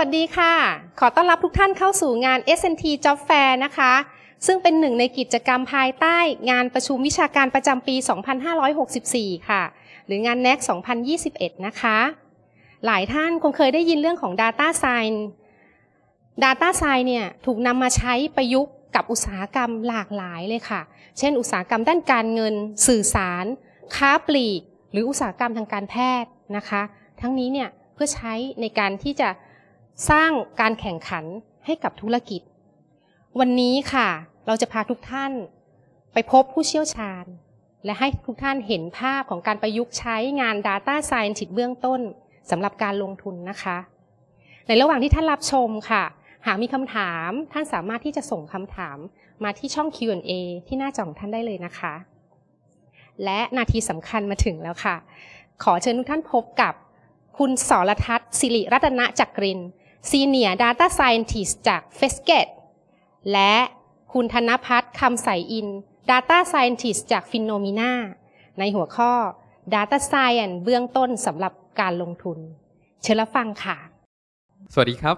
วัสดีค่ะ ขอต้อนรับทุกท่านเข้าสู่งาน S&T Job Fair นะคะ ซึ่งเป็นหนึ่งในกิจกรรมภายใต้ งานประชุมวิชาการประจำปี 2564 ค่ะ หรืองาน NEX 2021 นะคะ หลายท่านคงเคยได้ยินเรื่องของ Data Science Data Science เนี่ยถูกนำมาใช้ประยุกต์กับอุตสาหกรรมหลากหลายเลยค่ะ เช่นอุตสาหกรรมด้านการเงิน สื่อสาร ค้าปลีก หรืออุตสาหกรรมทางการแพทย์นะคะ ทั้งนี้เนี่ยเพื่อใช้ในการที่จะสร้างการแข่งขันให้กับธุรกิจ วันนี้ค่ะ เราจะพาทุกท่านไปพบผู้เชี่ยวชาญ และให้ทุกท่านเห็นภาพของการประยุกต์ใช้งาน Data Science เบื้องต้นสำหรับการลงทุนนะคะ ในระหว่างที่ท่านรับชมค่ะ หากมีคำถามท่านสามารถที่จะส่งคำถามมาที่ช่อง Q&A ที่หน้าจอของท่านได้เลยนะคะ และนาทีสำคัญมาถึงแล้วค่ะ ขอเชิญทุกท่านพบกับ คุณสรทัศน์สิริรัตนจักริน Senior Data Scientist จาก f e s เก t และคุณธนพัฒน์คำใส อิน Data Scientist จาก f i n o m e n a ในหัวข้อ Data Science เบื้องต้นสำหรับการลงทุน เชิญรับฟังค่ะ สวัสดีครับ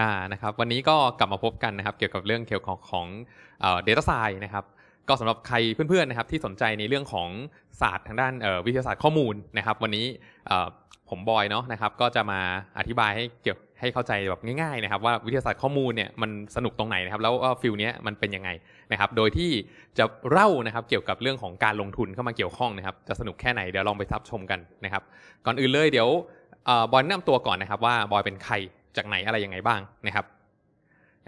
อ่านะครับ วันนี้ก็กลับมาพบกันนะครับ เกี่ยวกับเรื่องเกี่ยวกับของเดต้าไซน์นะครับก็สำหรับใครเพื่อนๆนะครับ ที่สนใจในเรื่องของศาสตร์ทางด้านวิทยาศาสตร์ข้อมูลนะครับ วันนี้ผมบอยเนาะนะครับ ก็จะมาอธิบายให้เกี่ยวให้เข้าใจแบบง่ายๆนะครับ ว่าวิทยาศาสตร์ข้อมูลเนี่ยมันสนุกตรงไหนนะครับ แล้วฟิลเนี้ยมันเป็นยังไงนะครับ โดยที่จะเล่านะครับเกี่ยวกับเรื่องของการลงทุนเข้ามาเกี่ยวข้องนะครับจะสนุกแค่ไหน เดี๋ยวลองไปซับชมกันนะครับ ก่อนอื่นเลยเดี๋ยวบอยแนะนำตัวก่อนนะครับว่าบอยเป็นใครจากไหนอะไรยังไงบ้างนะครับ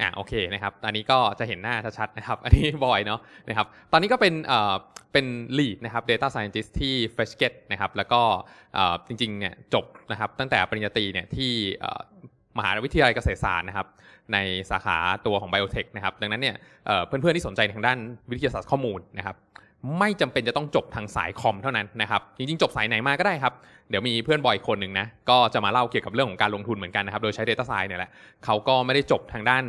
อ่าโอเคนะครับอันนี้ก็จะเห็นหน้าชัดๆนะครับ อันนี้บอยเนาะนะครับ ตอนนี้ก็เป็นเอ่อเป็นลีดนะครับ Data Scientist ที่ Freshget นะครับ แล้วก็จริงๆเนี่ยจบนะครับ ตั้งแต่ปริญญาตรีเนี่ยที่มหาวิทยาลัยเกษตรศาสตร์นะครับในสาขาตัวของไบโอเทคนะครับดังนั้นเนี่ยเพื่อนๆ ที่สนใจทางด้านวิทยาศาสตร์ข้อมูลนะครับ ไม่จำเป็นจะต้องจบทางสายคอมเท่านั้นนะครับจริงๆจบสายไหนมาก็ได้ครับ เดี๋ยวมีเพื่อนบอยคนหนึ่งนะก็จะมาเล่าเกี่ยวกับเรื่องของการลงทุนเหมือนกันนะครับโดยใช้ Data s c i e n c เนี่ยแหละเขาก็ไม่ได้จบทางด้าน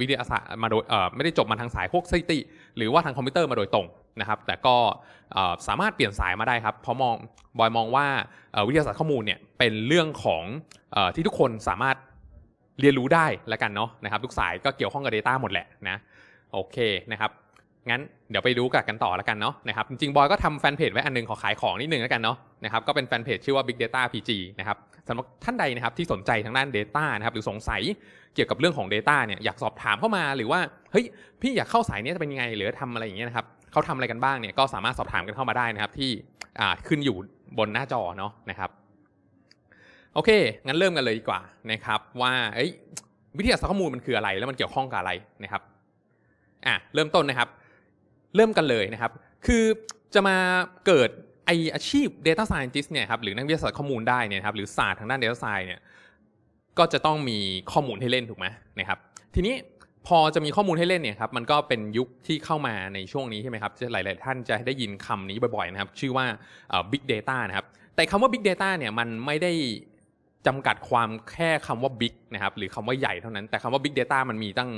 วิทยาศาสตร์มาโดยไม่ได้จบมาทางสายพวกสถิติ หรือว่าทางคอมพิวเตอร์มาโดยตรงนะครับแต่ก็สามารถเปลี่ยนสายมาได้ครับ เพราะมองบอยมองว่าวิทยาศาสตร์ข้อมูลเนี่ยเป็นเรื่องของที่ทุกคนสามารถเรียนรู้ได้ละกันเนาะนะครับทุกสายก็เกี่ยวข้องกับ Data หมดแหละนะโอเคนะครับ งั้นเดี๋ยวไปดูกันต่อละกันเนาะนะครับจริงๆบอยก็ทำแฟนเพจไว้อันนึงขอขายของนิดนึงละกันเนาะนะครับก็เป็นแฟนเพจชื่อว่า Big Data PG นะครับสำหรับท่านใดนะครับที่สนใจทางด้าน Data นะครับ หรือสงสัยเกี่ยวกับเรื่องของ Data เนี่ยอยากสอบถามเข้ามาหรือว่าเฮ้ยพี่อยากเข้าสายนี้จะเป็นยังไงหรือทำอะไรอย่างเงี้ยนะครับเขาทำอะไรกันบ้างเนี่ยก็สามารถสอบถามกันเข้ามาได้นะครับที่ขึ้นอยู่บนหน้าจอเนาะนะครับโอเค งั้นเริ่มกันเลยดีกว่านะครับ ว่าวิทยาศาสตร์ข้อมูลมันคืออะไร แล้วมันเกี่ยวข้องกับอะไรนะครับอ่ะเริ่มต้นนะครับ เริ่มกันเลยนะครับ คือจะมาเกิดไออาชีพ Data Scientist เนี่ยครับหรือนักวิทยาศาสตร์ข้อมูลได้เนี่ยครับ หรือศาสตร์ทางด้าน Data Science เนี่ยก็จะต้องมีข้อมูลให้เล่นถูกไหมนะครับ ทีนี้พอจะมีข้อมูลให้เล่นเนี่ยครับมันก็เป็นยุคที่เข้ามาในช่วงนี้ใช่ไหมครับหลาย ๆ ท่านจะได้ยินคำนี้บ่อยๆนะครับ ชื่อว่า Big Data นะครับแต่คำว่า Big Data เนี่ยมันไม่ได้จำกัดความแค่คำว่า big นะครับหรือคำว่าใหญ่เท่านั้น แต่คำว่า big data มันมีตั้ง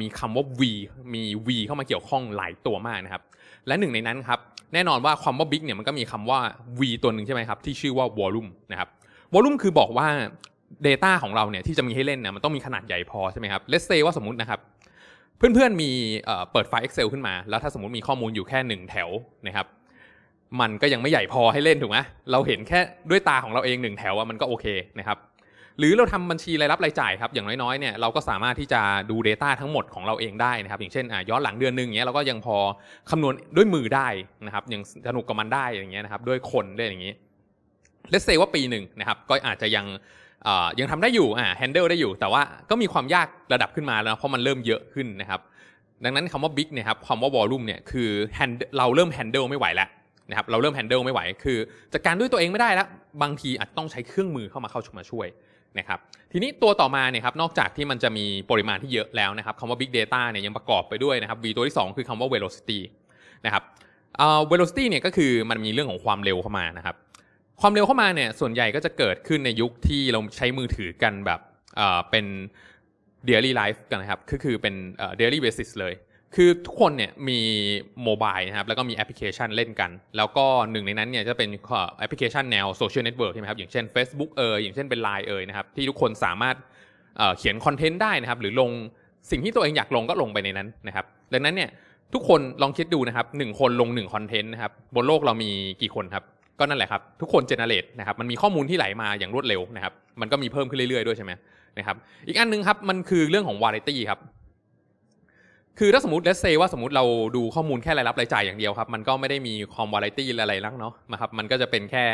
มีคำว่า V มี V เข้ามาเกี่ยวข้องหลายตัวมากนะครับ และหนึ่งในนั้นครับแน่นอนว่าความว่า Big เนี่ยมันก็มีคำว่า V ตัวหนึ่งใช่ไหมครับ ที่ชื่อว่า Volume นะครับ Volume คือบอกว่า Data ของเราเนี่ยที่จะมีให้เล่นเนี่ยมันต้องมีขนาดใหญ่พอใช่ไหมครับ Let's say ว่าสมมตินะครับ เพื่อนๆมีเปิดไฟล์ Excel ขึ้นมา แล้วถ้าสมมติมีข้อมูลอยู่แค่ 1 แถวนะครับมันก็ยังไม่ใหญ่พอให้เล่นถูกไหมเราเห็นแค่ด้วยตาของเราเองหนึ่งแถวมันก็โอเคนะครับ หรือเราทำบัญชีรายรับรายจ่ายครับอย่างน้อยๆเนี่ยเราก็สามารถที่จะดู Data ทั้งหมดของเราเองได้นะครับอย่างเช่นย้อนหลังเดือนหนึ่งเงี้ยเราก็ยังพอคำนวณด้วยมือได้นะครับยังสนุกกับมันได้อย่างเงี้ยนะครับด้วยคนด้วยอย่างงี้เลสเซว่าปีหนึ่งนะครับก็อาจจะยังยังทำได้อยู่อ่าแฮนเดิลได้อยู่ แต่ว่าก็มีความยากระดับขึ้นมาแล้วเพราะมันเริ่มเยอะขึ้นนะครับ ดังนั้นคำว่า big นะครับคำว่า volume เนี่ยคือ เราเริ่ม handle ไม่ไหวแล้วนะครับเราเริ่มแฮนเดิลไม่ไหว คือจัดการด้วยตัวเองไม่ได้แล้ว บางทีอาจต้องใช้เครื่องมือเข้ามาเข้าชมาช่วยนะครับ ทีนี้ตัวต่อมาเนี่ยครับ นอกจากที่มันจะมีปริมาณที่เยอะแล้วนะครับคำว่า Big Data เนี่ยยังประกอบไปด้วยนะครับ V ตัวที่2 คือคำว่า velocity นะครับเอ่อ velocity เนี่ยก็คือมันมีเรื่องของความเร็วเข้ามานะครับ ความเร็วเข้ามาเนี่ยส่วนใหญ่ก็จะเกิดขึ้นในยุคที่เราใช้มือถือกันแบบเอ่อเป็น daily life กันนะครับก็คือเป็น daily basis เลยคือทุกคนเนี่ยมีโมบายนะครับแล้วก็มีแอปพลิเคชันเล่นกัน แล้วก็หนึ่งในนั้นเนี่ยจะเป็นแอปพลิเคชันแนวโซเชียลเน็ตเวิร์กใช่ไหมครับอย่างเช่น Facebook เอ่ยอย่างเช่นเป็น Line เอ่ยนะครับที่ทุกคนสามารถเขียนคอนเทนต์ได้นะครับหรือลงสิ่งที่ตัวเองอยากลงก็ลงไปในนั้นนะครับดังนั้นเนี่ยทุกคนลองคิดดูนะครับหนึ่งคนลงหนึ่งคอนเทนต์นะครับบนโลกเรามีกี่คนครับก็นั่นแหละครับ ทุกคนเจเนเรตนะครับมันมีข้อมูลที่ไหลมาอย่างรวดเร็วนะครับมันก็มีเพิ่มขึ้นเรื่อย ๆด้วยใช่ไหมนะครับอีกอันนึงครับมันคือเรื่องของวาไรตี้ครับคือถ้าสมมติเลสเซว่าสมมติเราดูข้อมูลแค่รายรับรายจ่ายอย่างเดียวครับ มันก็ไม่ได้มีความวาไรตี้อะไรลักเนาะนะครับมันก็จะเป็นแค่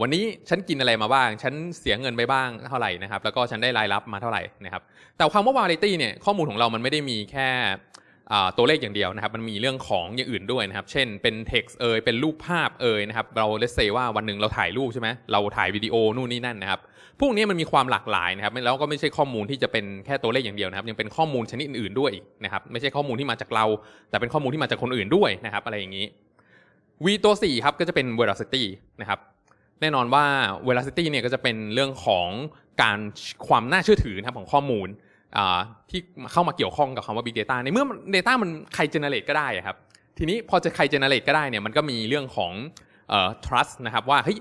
วันนี้ฉันกินอะไรมาบ้าง ฉันเสียเงินไปบ้างเท่าไหร่นะครับแล้วก็ฉันได้รายรับมาเท่าไหร่นะครับแต่ความว่าวาไรตี้เนี่ยข้อมูลของเรามันไม่ได้มีแค่ตัวเลขอย่างเดียวนะครับ มันมีเรื่องของอย่างอื่นด้วยนะครับ เช่นเป็นเท็กซ์เอ่ยเป็นรูปภาพเอ่ยนะครับเราเลสเซว่าวันหนึ่งเราถ่ายรูปใช่ไหมเราถ่ายวิดีโอนู่นนี่นั่นนะครับพวกนี้มันมีความหลากหลายนะครับแล้วก็ไม่ใช่ข้อมูลที่จะเป็นแค่ตัวเลขอย่างเดียวนะครับ ยังเป็นข้อมูลชนิดอื่นด้วยนะครับไม่ใช่ข้อมูลที่มาจากเรา แต่เป็นข้อมูลที่มาจากคนอื่นด้วยนะครับอะไรอย่างนี้ V ตัว4ครับก็จะเป็น velocity นะครับแน่นอนว่า velocity เนี่ยก็จะเป็นเรื่องของการความน่าเชื่อถือนะครับของข้อมูลที่เข้ามาเกี่ยวข้องกับคำว่า big data ในเมื่อ data มันใคร generate ก็ได้ครับ ทีนี้พอจะใคร generate ก็ได้เนี่ยมันก็มีเรื่องของ trust นะครับว่าเฮ้ย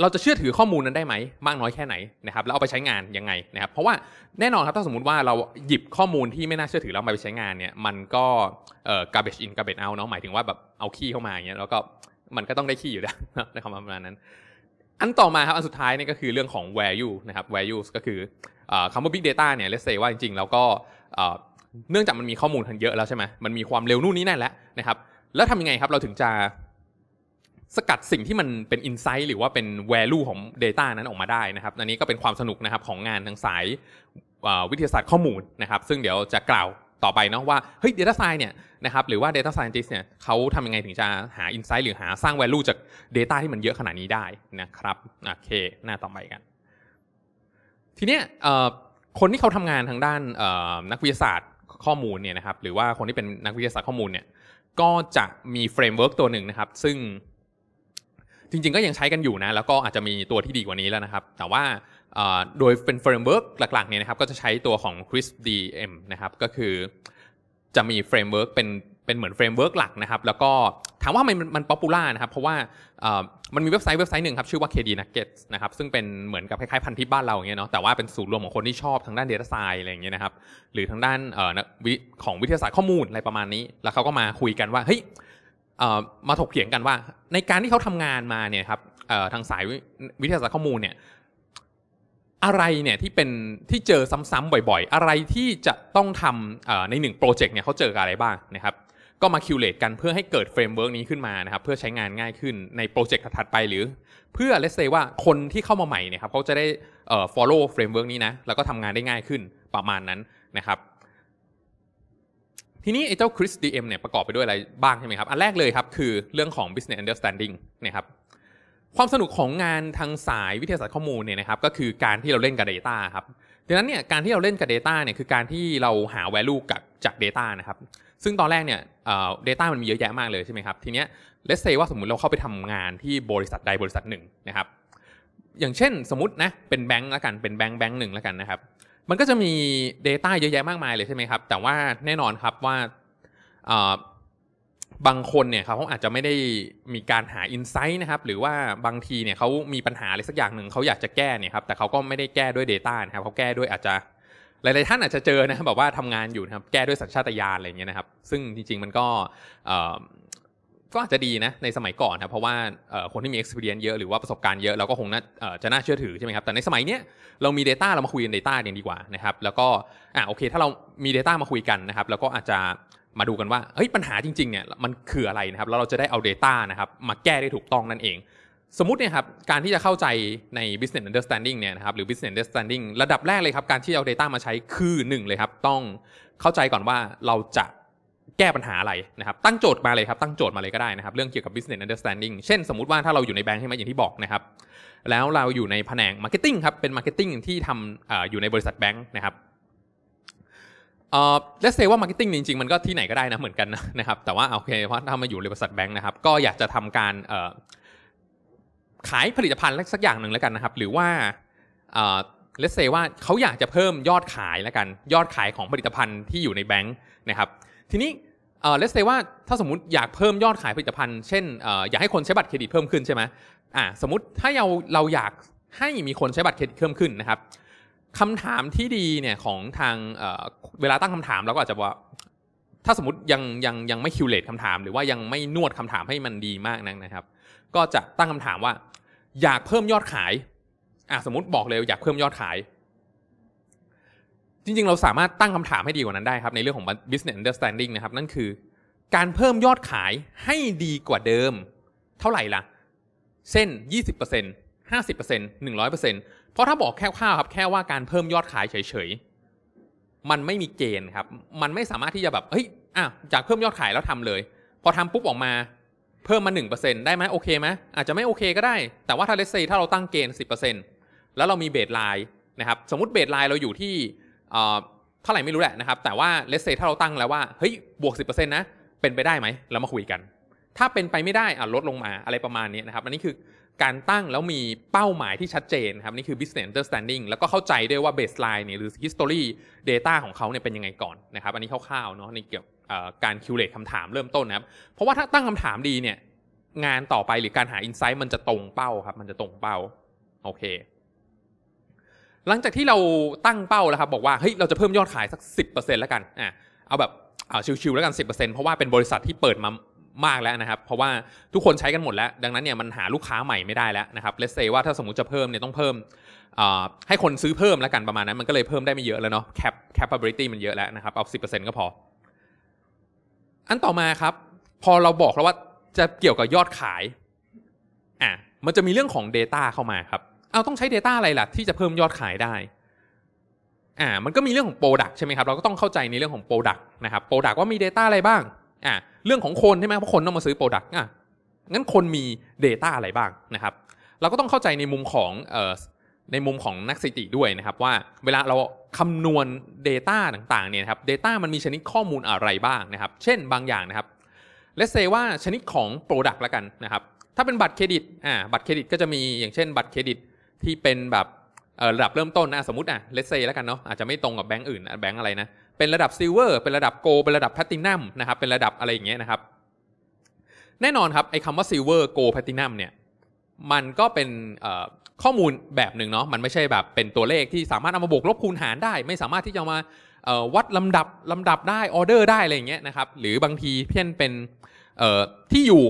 เราจะเชื่อถือข้อมูลนั้นได้ไหม มากน้อยแค่ไหนนะครับแล้วเอาไปใช้งานยังไงนะครับเพราะว่าแน่นอนครับถ้าสมมติว่าเราหยิบข้อมูลที่ไม่น่าเชื่อถือแล้วมาไปใช้งานเนี่ย มันก็เอ่อ garbage in garbage out เนาะหมายถึงว่าแบบเอาขี้เข้ามาอย่างเงี้ยแล้วก็มันก็ต้องได้ขี้อยู่แล้วนะครับประมาณนั้น อันต่อมาครับอันสุดท้ายนี่ก็คือเรื่องของ value นะครับ value ก็คือคำว่า big data เนี่ย let's say ว่าจริงๆแล้วก็เนื่องจากมันมีข้อมูลทันเยอะแล้วใช่ไหมมันมีความเร็วนู่นนี่นั่นแล้วนะครับ แล้วทำยังไงครับเราถึงจะสกัดสิ่งที่มันเป็นอินไซต์หรือว่าเป็น value ของ Data นั้นออกมาได้นะครับ อันนี้ก็เป็นความสนุกนะครับ ของงานทางสายวิทยาศาสตร์ข้อมูลนะครับ ซึ่งเดี๋ยวจะกล่าวต่อไปเนาะว่าเฮ้ย Data Science เนี่ยนะครับหรือว่า Data Scientist เนี่ยเขาทำยังไงถึงจะหา Insight หรือหาสร้าง Value จาก Data ที่มันเยอะขนาดนี้ได้นะครับโอเคหน้าต่อไปกัน ทีเนี้ยคนที่เขาทำงานทางด้านนักวิทยาศาสตร์ข้อมูลเนี่ยนะครับ หรือว่าคนที่เป็นนักวิทยาศาสตร์ข้อมูลเนี่ย ก็จะมีเฟรมเวิร์กตัวหนึ่งนะครับ ซึ่งจริงๆก็ยังใช้กันอยู่นะแล้วก็อาจจะมีตัวที่ดีกว่านี้แล้วนะครับ แต่ว่าโดยเป็นเฟรมเวิร์กหลักๆเนี่ยนะครับก็จะใช้ตัวของ Crisp DM นะครับก็คือจะมีเฟรมเวิร์กเป็นเป็นเหมือนเฟรมเวิร์กหลักนะครับ แล้วก็ถามว่ามันมันป๊อปปูล่านะครับเพราะว่ามันมีเว็บไซต์เว็บไซต์หนึ่งครับ ชื่อว่า KD Nuggets นะครับซึ่งเป็นเหมือนกับคล้ายๆ พันทิ่บ้านเราอย่างเงี้ยเนาะแต่ว่าเป็นศูนย์รวมของคนที่ชอบทางด้าน Data Science อะไรอย่างเงี้ยนะครับหรือทางด้านของวิทยาศาสตร์ข้อมูลอะไรประมาณนี้ แล้วเขาก็มาคุยกันว่าเฮ้ยมาถกเถียงกันว่าในการที่เขาทำงานมาเนี่ยครับทางสายวิทยาศาสตร์ข้อมูลเนี่ย อะไรเนี่ยที่เป็นที่เจอซ้ำๆบ่อยๆ อะไรที่จะต้องทำในหนึ่งโปรเจกต์เนี่ยเขาเจออะไรบ้างนะครับ ก็มาคิวเลตกันเพื่อให้เกิดเฟรมเวิร์กนี้ขึ้นมานะครับ เพื่อใช้งานง่ายขึ้นในโปรเจกต์ถัดไปหรือ เพื่อเลสเซว่าคนที่เข้ามาใหม่เนี่ยครับเขาจะได้ follow เฟรมเวิร์กนี้นะแล้วก็ทำงานได้ง่ายขึ้นประมาณนั้นนะครับทีนี้ไอ้เจ้า Chris DM เนี่ยประกอบไปด้วยอะไรบ้างใช่ไหมครับ อันแรกเลยครับคือเรื่องของ business understanding นะครับ ความสนุกของงานทางสายวิทยาศาสตร์ข้อมูลเนี่ยนะครับ ก็คือการที่เราเล่นกับ Data ครับดังนั้นเนี่ยการที่เราเล่นกับ Data เนี่ยคือการที่เราหา value กับจาก Data นะครับซึ่งตอนแรกเนี่ยเดต้ามันมีเยอะแยะมากเลยใช่ไหมครับทีเนี้ยเลสเซว่าสมมติเราเข้าไปทำงานที่บริษัทใดบริษัทหนึ่งนะครับ อย่างเช่นสมมตินะเป็นแบงก์ละกันเป็นแบงก์แบงก์หนึ่งละกันนะครับมันก็จะมี Data เยอะแยะมากมายเลยใช่ไหมครับแต่ว่าแน่นอนครับว่าบางคนเนี่ยครับเขาอาจจะไม่ได้มีการหาอินไซต์นะครับหรือว่าบางทีเนี่ยเขามีปัญหา อะไรสักอย่างหนึ่ง เขาอยากจะแก้เนี่ยครับแต่เขาก็ไม่ได้แก้ด้วย Data นะครับเขาแก้ด้วยอาจจะ หลาย ๆ ท่านอาจจะเจอนะครับแบบว่าทำงานอยู่นะครับแก้ด้วยสัญชาตญาณอะไรเงี้ยนะครับ ซึ่งจริง ๆ มันก็ก็อาจจะดีนะในสมัยก่อนนะเพราะว่าคนที่มี experience เยอะ หรือว่าประสบการณ์เยอะเราก็คงน่าจะน่าเชื่อถือใช่ไหมครับแต่ในสมัยเนี้ยเรามี Data เรามาคุยกัน Data เนี่ยดีกว่านะครับแล้วก็อ่าโอเค ถ้าเรามี Data มาคุยกันนะครับแล้วก็อาจจะมาดูกันว่าเฮ้ยปัญหาจริงๆเนี่ยมันคืออะไรนะครับแล้วเราจะได้เอา Data นะครับมาแก้ได้ถูกต้องนั่นเอง สมมติเนี่ยครับการที่จะเข้าใจใน business understanding เนี่ยนะครับหรือ business understanding ระดับแรกเลยครับการที่เอา Data มาใช้คือ 1 เลยครับต้องเข้าใจก่อนว่าเราจะแก้ปัญหาอะไรนะครับ ตั้งโจทย์มาเลยครับ ตั้งโจทย์มาเลยก็ได้นะครับ เรื่องเกี่ยวกับ business understanding เช่นสมมติว่าถ้าเราอยู่ในแบงค์ใช่ไหมอย่างที่บอกนะครับ แล้วเราอยู่ในแผนก marketing ครับ เป็น marketing ที่ทำออยู่ในบริษัทแบงค์นะครับ เอ่อและเซว่า marketing จริงๆ มันก็ที่ไหนก็ได้นะเหมือนกันนะครับ แต่ว่า โอเค เพราะถ้ามาอยู่ในบริษัทแบงค์นะครับ ก็อยากจะทำการขายผลิตภัณฑ์สักอย่างหนึ่งแล้วกันนะครับ หรือว่า เอ่อเลสเซว่าเขาอยากจะเพิ่มยอดขายแล้วกัน ยอดขายของผลิตภัณฑ์ที่อยู่ในแบงค์นะครับ ทีนี้เออลสเตว่าถ้าสมมติอยากเพิ่มยอดขายผลิตภัณฑ์ เช่นออยากให้คนใช้บัตรเครดิตเพิ่มขึ้นใช่ไหมอ่าสมมติถ้าเราเราอยากให้มีคนใช้บัตรเครดิตเพิ่มขึ้นนะครับคำถามที่ดีเนี่ยของทางเเวลาตั้งคำถามเราก็อาจจะว่าถ้าสมมติยังยังยังไม่คิวเลตคำถาม หรือว่ายังไม่นวดคำถามให้มันดีมากนักนะครับ ก็จะตั้งคำถามว่า อยากเพิ่มยอดขายอ่าสมมติบอกเลยอยากเพิ่มยอดขายจริง ๆ เราสามารถตั้งคำถามให้ดีกว่านั้นได้ครับในเรื่องของ business understanding นะครับ นั่นคือการเพิ่มยอดขายให้ดีกว่าเดิม เท่าไหร่ล่ะเส้น 20% 50% 100%เพราะถ้าบอกแค่ข้าวครับแค่ว่าการเพิ่มยอดขายเฉยๆ มันไม่มีเกณฑ์ครับ มันไม่สามารถที่จะแบบเฮ้ยอ่ะจากเพิ่มยอดขายแล้วทำเลย พอทำปุ๊บออกมาเพิ่มมา 1%ได้ไหมโอเคไหมอาจจะไม่โอเค ก็ได้ แต่ว่าถ้าเลสเซถ้าเราตั้งเกณฑ์10%แล้วเรามีเบสไลน์นะครับ สมมติเบสไลน์เราอยู่ที่เท่าไหร่ไม่รู้แหละนะครับแต่ว่าเลสเซถ้าเราตั้งแล้วว่าเฮ้ยบวก 10%นะเป็นไปได้ไหมเรามาคุยกัน ถ้าเป็นไปไม่ได้อ่ะลดลงมาอะไรประมาณนี้นะครับ อันนี้คือการตั้งแล้วมีเป้าหมายที่ชัดเจนครับนี่คือ business understanding แล้วก็เข้าใจด้วยว่า baseline เนี่ยหรือ history data ของเขาเนี่ยเป็นยังไงก่อนนะครับ อันนี้คร่าวๆเนาะในเกี่ยวกับการ curate คำถามเริ่มต้นนะครับ เพราะว่าถ้าตั้งคำถามดีเนี่ยงานต่อไปหรือการหา insight มันจะตรงเป้าครับมันจะตรงเป้าโอเคหลังจากที่เราตั้งเป้าแล้วครับบอกว่าเฮ้ยเราจะเพิ่มยอดขายสัก 10%แล้วกันอ่ะเอาแบบเอาชิวๆแล้วกัน10%เพราะว่าเป็นบริษัทที่เปิดมามากแล้วนะครับ เพราะว่าทุกคนใช้กันหมดแล้ว ดังนั้นเนี่ยมันหาลูกค้าใหม่ไม่ได้แล้วนะครับเลสเซว่าถ้าสมมติจะเพิ่มเนี่ยต้องเพิ่มให้คนซื้อเพิ่มแล้วกัน ประมาณนั้น มันก็เลยเพิ่มได้ไม่เยอะแล้วเนาะแคปแคปเปอร์บริตี้มันเยอะแล้วนะครับเอา 10%ก็พอ อันต่อมาครับ พอเราบอกแล้วว่าจะเกี่ยวกับยอดขายอ่ะมันจะมีเรื่องของ Data เข้ามาครับเอาต้องใช้ Data อะไรล่ะ ที่จะเพิ่มยอดขายได้ อ่ามันก็มีเรื่องของโปรดักใช่ไหมครับ เราก็ต้องเข้าใจในเรื่องของโปรดักนะครับโปรดักว่ามี Data อะไรบ้าง อ่าเรื่องของคนใช่ไหมเพราะคนต้องมาซื้อโปรดักอ่ะงั้นคนมี Data อะไรบ้างนะครับ เราก็ต้องเข้าใจในมุมของเอ่อในมุมของนักสถิติด้วยนะครับ ว่าเวลาเราคำนวณ Data ต่างๆ เนี่ยครับ Data มันมีชนิดข้อมูลอะไรบ้างนะครับ เช่นบางอย่างนะครับเลสเซว่าชนิดของ Product ละกันนะครับ ถ้าเป็นบัตรเครดิตอ่าบัตรเครดิตก็จะมีอย่างเช่นบัตรเครดิตที่เป็นแบบระดับเริ่มต้นนะสมมติอ่ะเลสเซ่แล้วกันเนาะอาจจะไม่ตรงกับแบงก์อื่นแบงก์อะไรนะเป็นระดับซิลเวอร์เป็นระดับโกลเป็นระดับแพลตินัมนะครับเป็นระดับอะไรอย่างเงี้ยนะครับ แน่นอนครับไอ้คำว่าซิลเวอร์โกลแพลตินัมเนี่ยมันก็เป็นข้อมูลแบบหนึ่งเนาะมันไม่ใช่แบบเป็นตัวเลขที่สามารถเอามาบวกลบคูณหารได้ ไม่สามารถที่จะมาวัดลำดับลำดับได้ออเดอร์ได้อะไรอย่างเงี้ยนะครับหรือบางทีเพี้ยนเป็นที่อยู่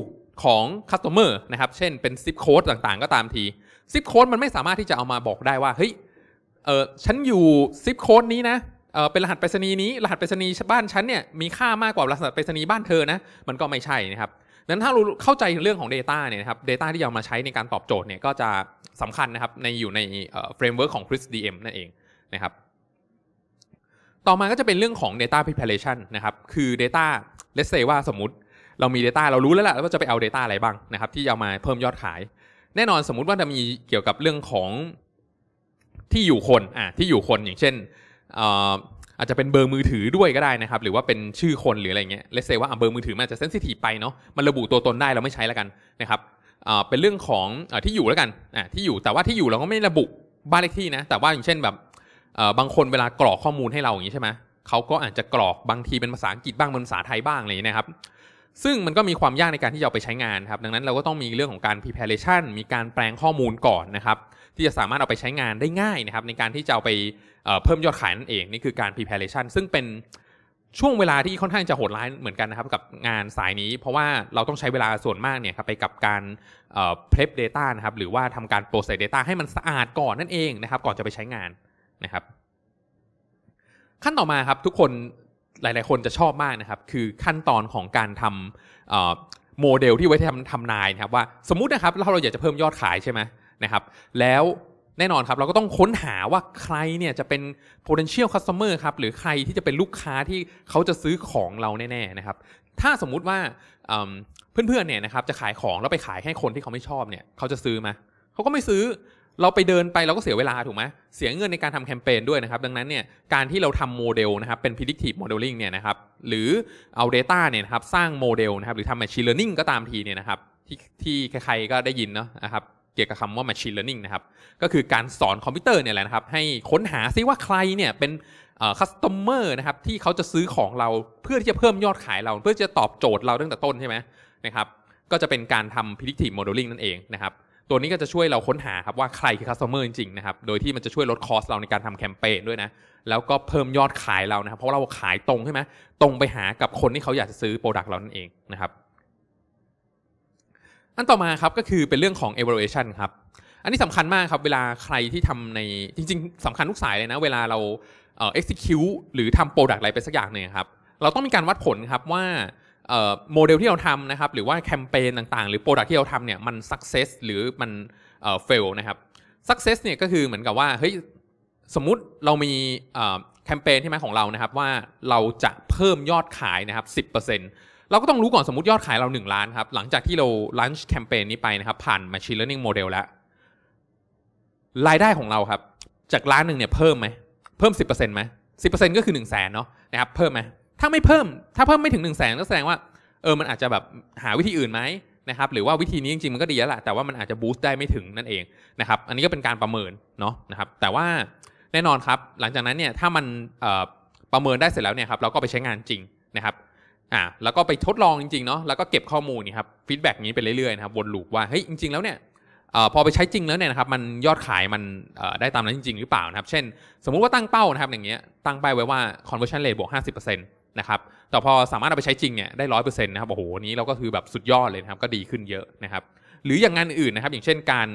ของคัสเตอร์นะครับเช่นเป็นซิปโค้ดต่างๆ ก็ตามทีซิปโค้ดมันไม่สามารถที่จะเอามาบอกได้ว่าเฮ้ยเออฉันอยู่ซิปโค้ดนี้นะเออเป็นรหัสไปรษณีย์นี้รหัสไปรษณีย์บ้านฉันเนี่ยมีค่ามากกว่ารหัสไปรษณีย์บ้านเธอนะมันก็ไม่ใช่นะครับนั้นถ้าเราเข้าใจเรื่องของ Data เนี่ยนะครับ Data ที่เอามาใช้ในการตอบโจทย์เนี่ยก็จะสำคัญนะครับในอยู่ในเฟรมเวิร์กของ Chris DM นั่นเองนะครับ ต่อมาก็จะเป็นเรื่องของ Data Preparation นะครับ คือ Data let's say ว่าสมมติเรามี Data เรารู้แล้วล่ะว่าจะไปเอา Data อะไรบ้างนะครับ ที่เอามาเพิ่มยอดขายแน่นอนสมมุติว่าจะมีเกี่ยวกับเรื่องของที่อยู่คนอ่ะที่อยู่คนอย่างเช่นอาจจะเป็นเบอร์มือถือด้วยก็ได้นะครับ หรือว่าเป็นชื่อคนหรืออะไรเงี้ยเลเซว่าเบอร์มือถือมันอาจจะเซนซิทีฟไปเนาะมันระบุตัวตนได้เราไม่ใช้แล้วกันนะครับเป็นเรื่องของอที่อยู่แล้วกันที่อยู่แต่ว่าที่อยู่เราก็ไม่ระบุบ้านเลขที่นะ แต่ว่าอย่างเช่นแบบบางคนเวลากรอกข้อมูลให้เราอย่างนี้ใช่ไหมเขาก็อาจจะกรอกบางทีเป็นภาษาอังกฤษบ้างเป็นภาษาไทยบ้างอะไรอย่างนี้นะครับซึ่งมันก็มีความยากในการที่จะเอาไปใช้งานครับ ดังนั้นเราก็ต้องมีเรื่องของการ preparation มีการแปลงข้อมูลก่อนนะครับ ที่จะสามารถเอาไปใช้งานได้ง่ายนะครับ ในการที่จะเอาไปเพิ่มยอดขายนั่นเอง นี่คือการ preparation ซึ่งเป็นช่วงเวลาที่ค่อนข้างจะโหดร้ายเหมือนกันนะครับกับงานสายนี้ เพราะว่าเราต้องใช้เวลาส่วนมากเนี่ยครับไปกับการเพลฟ data นะครับหรือว่าทำการโปรเซส data ให้มันสะอาดก่อนนั่นเองนะครับ ก่อนจะไปใช้งานนะครับ ขั้นต่อมาครับทุกคนหลายๆ คนจะชอบมากนะครับ คือขั้นตอนของการทำโมเดลที่ไว้ทำทำนายนะครับว่าสมมตินะครับเราเราอยากจะเพิ่มยอดขายใช่ไหมนะครับ แล้วแน่นอนครับเราก็ต้องค้นหาว่าใครเนี่ยจะเป็น potential customer ครับ หรือใครที่จะเป็นลูกค้าที่เขาจะซื้อของเราแน่ ๆนะครับ ถ้าสมมุติว่าเพื่อนๆ เนี่ยนะครับจะขายของแล้วไปขายให้คนที่เขาไม่ชอบเนี่ย เขาจะซื้อไหมเขาก็ไม่ซื้อเราไปเดินไปเราก็เสียเวลาถูกไหมเสียเงินในการทำแคมเปญด้วยนะครับ ดังนั้นเนี่ยการที่เราทำโมเดลนะครับเป็น predictive modeling เนี่ยนะครับหรือเอา data เนี่ยนะครับสร้างโมเดลนะครับหรือทำ machine learning ก็ตามทีเนี่ยนะครับ ที่ที่ใครๆก็ได้ยินเนาะนะครับ เกี่ยวกับคำว่า machine learning นะครับก็คือการสอนคอมพิวเตอร์เนี่ยแหละนะครับ ให้ค้นหาซิว่าใครเนี่ยเป็นคัสเตอร์เมอร์นะครับที่เขาจะซื้อของเราเพื่อที่จะเพิ่มยอดขายเรา เพื่อจะตอบโจทย์เราตั้งแต่ต้นใช่ไหมนะครับก็จะเป็นการทำ predictive modeling นั่นเองนะครับตัวนี้ก็จะช่วยเราค้นหาครับว่าใครคือคัสเตอร์เมอร์จริงๆนะครับ โดยที่มันจะช่วยลดคอสเราในการทำแคมเปญด้วยนะ แล้วก็เพิ่มยอดขายเรานะครับ เพราะเราขายตรงใช่ไหมตรงไปหากับคนที่เขาอยากจะซื้อโปรดักต์เรานั่นเองนะครับ อันต่อมาครับก็คือเป็นเรื่องของ evaluation ครับ อันนี้สำคัญมากครับ เวลาใครที่ทำในจริงๆสำคัญทุกสายเลยนะ เวลาเรา execute หรือทำโปรดักต์อะไรไปสักอย่างหนึ่งครับ เราต้องมีการวัดผลครับว่าโมเดลที่เราทำนะครับหรือว่าแคมเปญต่างๆ หรือโปรดักที่เราทำเนี่ยมันสักเซสหรือมันเฟลนะครับสักเซสเนี่ยก็คือเหมือนกับว่าเฮ้ยสมมุติเรามีแคมเปญใช่ไหมของเรานะครับ ว่าเราจะเพิ่มยอดขายนะครับ10%เราก็ต้องรู้ก่อนสมมติยอดขายเรา 1 ล้านครับ หลังจากที่เราลันช์แคมเปญนี้ไปนะครับ ผ่าน Machine Learning Model แล้วรายได้ของเราครับ จากล้านหนึ่งเนี่ยเพิ่มไหมเพิ่ม 10%ไหม10%ก็คือ1 0 0 0 0แสนเนาะนะครับเพิ่มไหมถ้าไม่เพิ่มถ้าเพิ่มไม่ถึง1นึ่งแสนก็แสดงว่าเออมันอาจจะแบบหาวิธีอื่นไหมนะครับหรือว่าวิธีนี้จริงๆมันก็ดีแล้วแหละแต่ว่ามันอาจจะบูสต์ได้ไม่ถึงนั่นเองนะครับอันนี้ก็เป็นการประเมินเนาะนะครับแต่ว่าแน่นอนครับ หลังจากนั้นเนี่ยถ้ามันประเมินได้เสร็จแล้วเนี่ยครับเราก็ไปใช้งานจริงนะครับอ่าแล้วก็ไปทดลองจริงๆเนาะแล้วก็เก็บข้อมูลนี่ครับฟีดแบ็กนี้ไปเรื่อยๆนะครับวนลูปว่าเฮ้ยจริงๆ แล้วเนี่ยพอไปใช้จริงแล้วเนี่ยนะครับมันยอดขายมันได้ตามนั้นจริง ๆ หรือเปล่านะครับ เช่น สมมุติว่าตั้งเป้านะครับอย่างเงี้ยตั้งไปไว้ว่า conversion rate บวก50%นะครับแต่พอสามารถเอาไปใช้จริงเนี่ยได้ร้อยเปอร์เซ็นต์นะครับ โอ้โหนี้เราก็คือแบบสุดยอดเลยนะครับ ก็ดีขึ้นเยอะนะครับ หรืออย่างงานอื่นนะครับ อย่างเช่นการ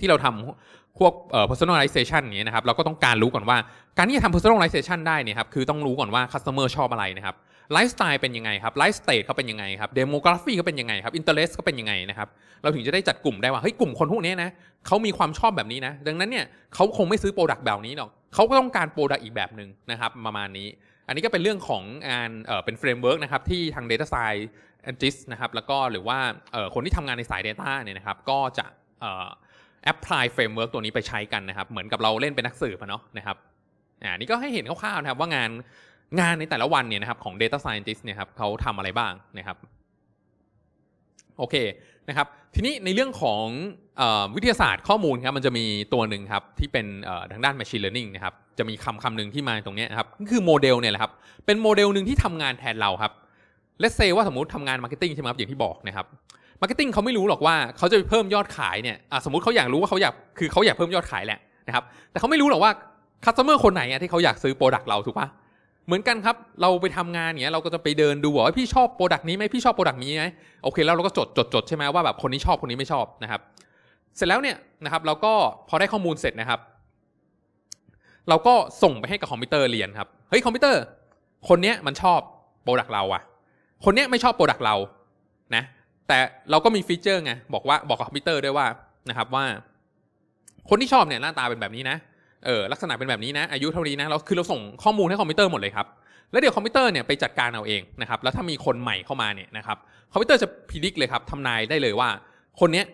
ที่เราทำพวก personalization นี้นะครับ เราก็ต้องการรู้ก่อนว่าการที่จะทำ personalization ได้เนี่ยครับ คือต้องรู้ก่อนว่า customer ชอบอะไรนะครับ ไลฟ์สไตล์เป็นยังไงครับ ไลฟ์สเตทเขาเป็นยังไงครับเดโมกราฟีเขาเป็นยังไงครับอินเตอร์เลสเขาเป็นยังไงนะครับ เราถึงจะได้จัดกลุ่มได้ว่า เฮ้ย กลุ่มคนพวกนี้นะเขามีความชอบแบบนี้นะ ดังนั้นเนี่ยเขาคงไม่ซื้อโปรดักต์แบบนี้หรอกเขาก็ต้องการโปรดักต์อีกแบบหนึ่งนะครับประมาณนี้อันนี้ก็เป็นเรื่องของงานเป็นเฟรมเวิร์กนะครับ ที่ทาง Data Science แอนจิสนะครับ แล้วก็หรือว่าคนที่ทำงานในสาย Data เนี่ยนะครับก็จะแอพพลายเฟรมเวิร์กตัวนี้ไปใช้กันนะครับ เหมือนกับเราเล่นเป็นนักสืบเนาะนะครับอ่านี่ก็ให้เห็นคร่าวๆนะครับ ว่างานงานในแต่ละวันเนี่ยนะครับ ของ Data Scientist เนี่ยครับเขาทำอะไรบ้างนะครับ โอเคนะครับทีนี้ในเรื่องของวิทยาศาสตร์ข้อมูลครับมันจะมีตัวหนึ่งครับที่เป็นทางด้าน machine learning นะครับจะมีคำคำหนึ่งที่มาตรงนี้นะครับก็คือโมเดลเนี่ยแหละครับเป็นโมเดลหนึ่งที่ทำงานแทนเราครับและเซว่าสมมติทำงานมาร์เก็ตติ้งใช่ไหมครับอย่างที่บอกนะครับมาร์เก็ตติ้งเขาไม่รู้หรอกว่าเขาจะเพิ่มยอดขายเนี่ยสมมติเขาอยากรู้ว่าเขาอยากคือเขาอยากเพิ่มยอดขายแหละนะครับแต่เขาไม่รู้หรอกว่าคัสเตอร์คนไหนที่เขาอยากซื้อโปรดักต์เราถูกปะเหมือนกัน ครับ เราไปทำงานเนี้ย เราก็จะไปเดินดูว่าพี่ชอบโปรดักต์นี้ไหมพี่ชอบโปรดักต์นี้ไหมโอเคแล้วเราก็จดจดจดใช่ไหมว่าแบบคนนี้ชอบคนนี้ไม่ชอบนะครับ เสร็จแล้วเนี่ยนะครับ เราก็พอได้ข้อมูลเสร็จนะครับ เราก็ส่งไปให้กับคอมพิวเตอร์เรียนครับเฮ้ยคอมพิวเตอร์ คนเนี้ยมันชอบโปรดักต์เราอะคนเนี้ยไม่ชอบโปรดักต์เรานะแต่เราก็มีฟีเจอร์ไงบอกว่าบอกกับคอมพิวเตอร์ด้วยว่านะครับ ว่า คนที่ชอบเนี่ยหน้าตาเป็นแบบนี้นะเออลักษณะเป็นแบบนี้นะ อายุเท่านี้นะเราคือเราส่งข้อมูลให้คอมพิวเตอร์หมดเลยครับ แล้วเดี๋ยวคอมพิวเตอร์เนี่ยไปจัดการเอาเองนะครับแล้วถ้ามีคนใหม่เข้ามาเนี่ยนะครับคอมพิวเตอร์จะพิจิกเลยครับทำนายได้เลยว่า คนเนี้ย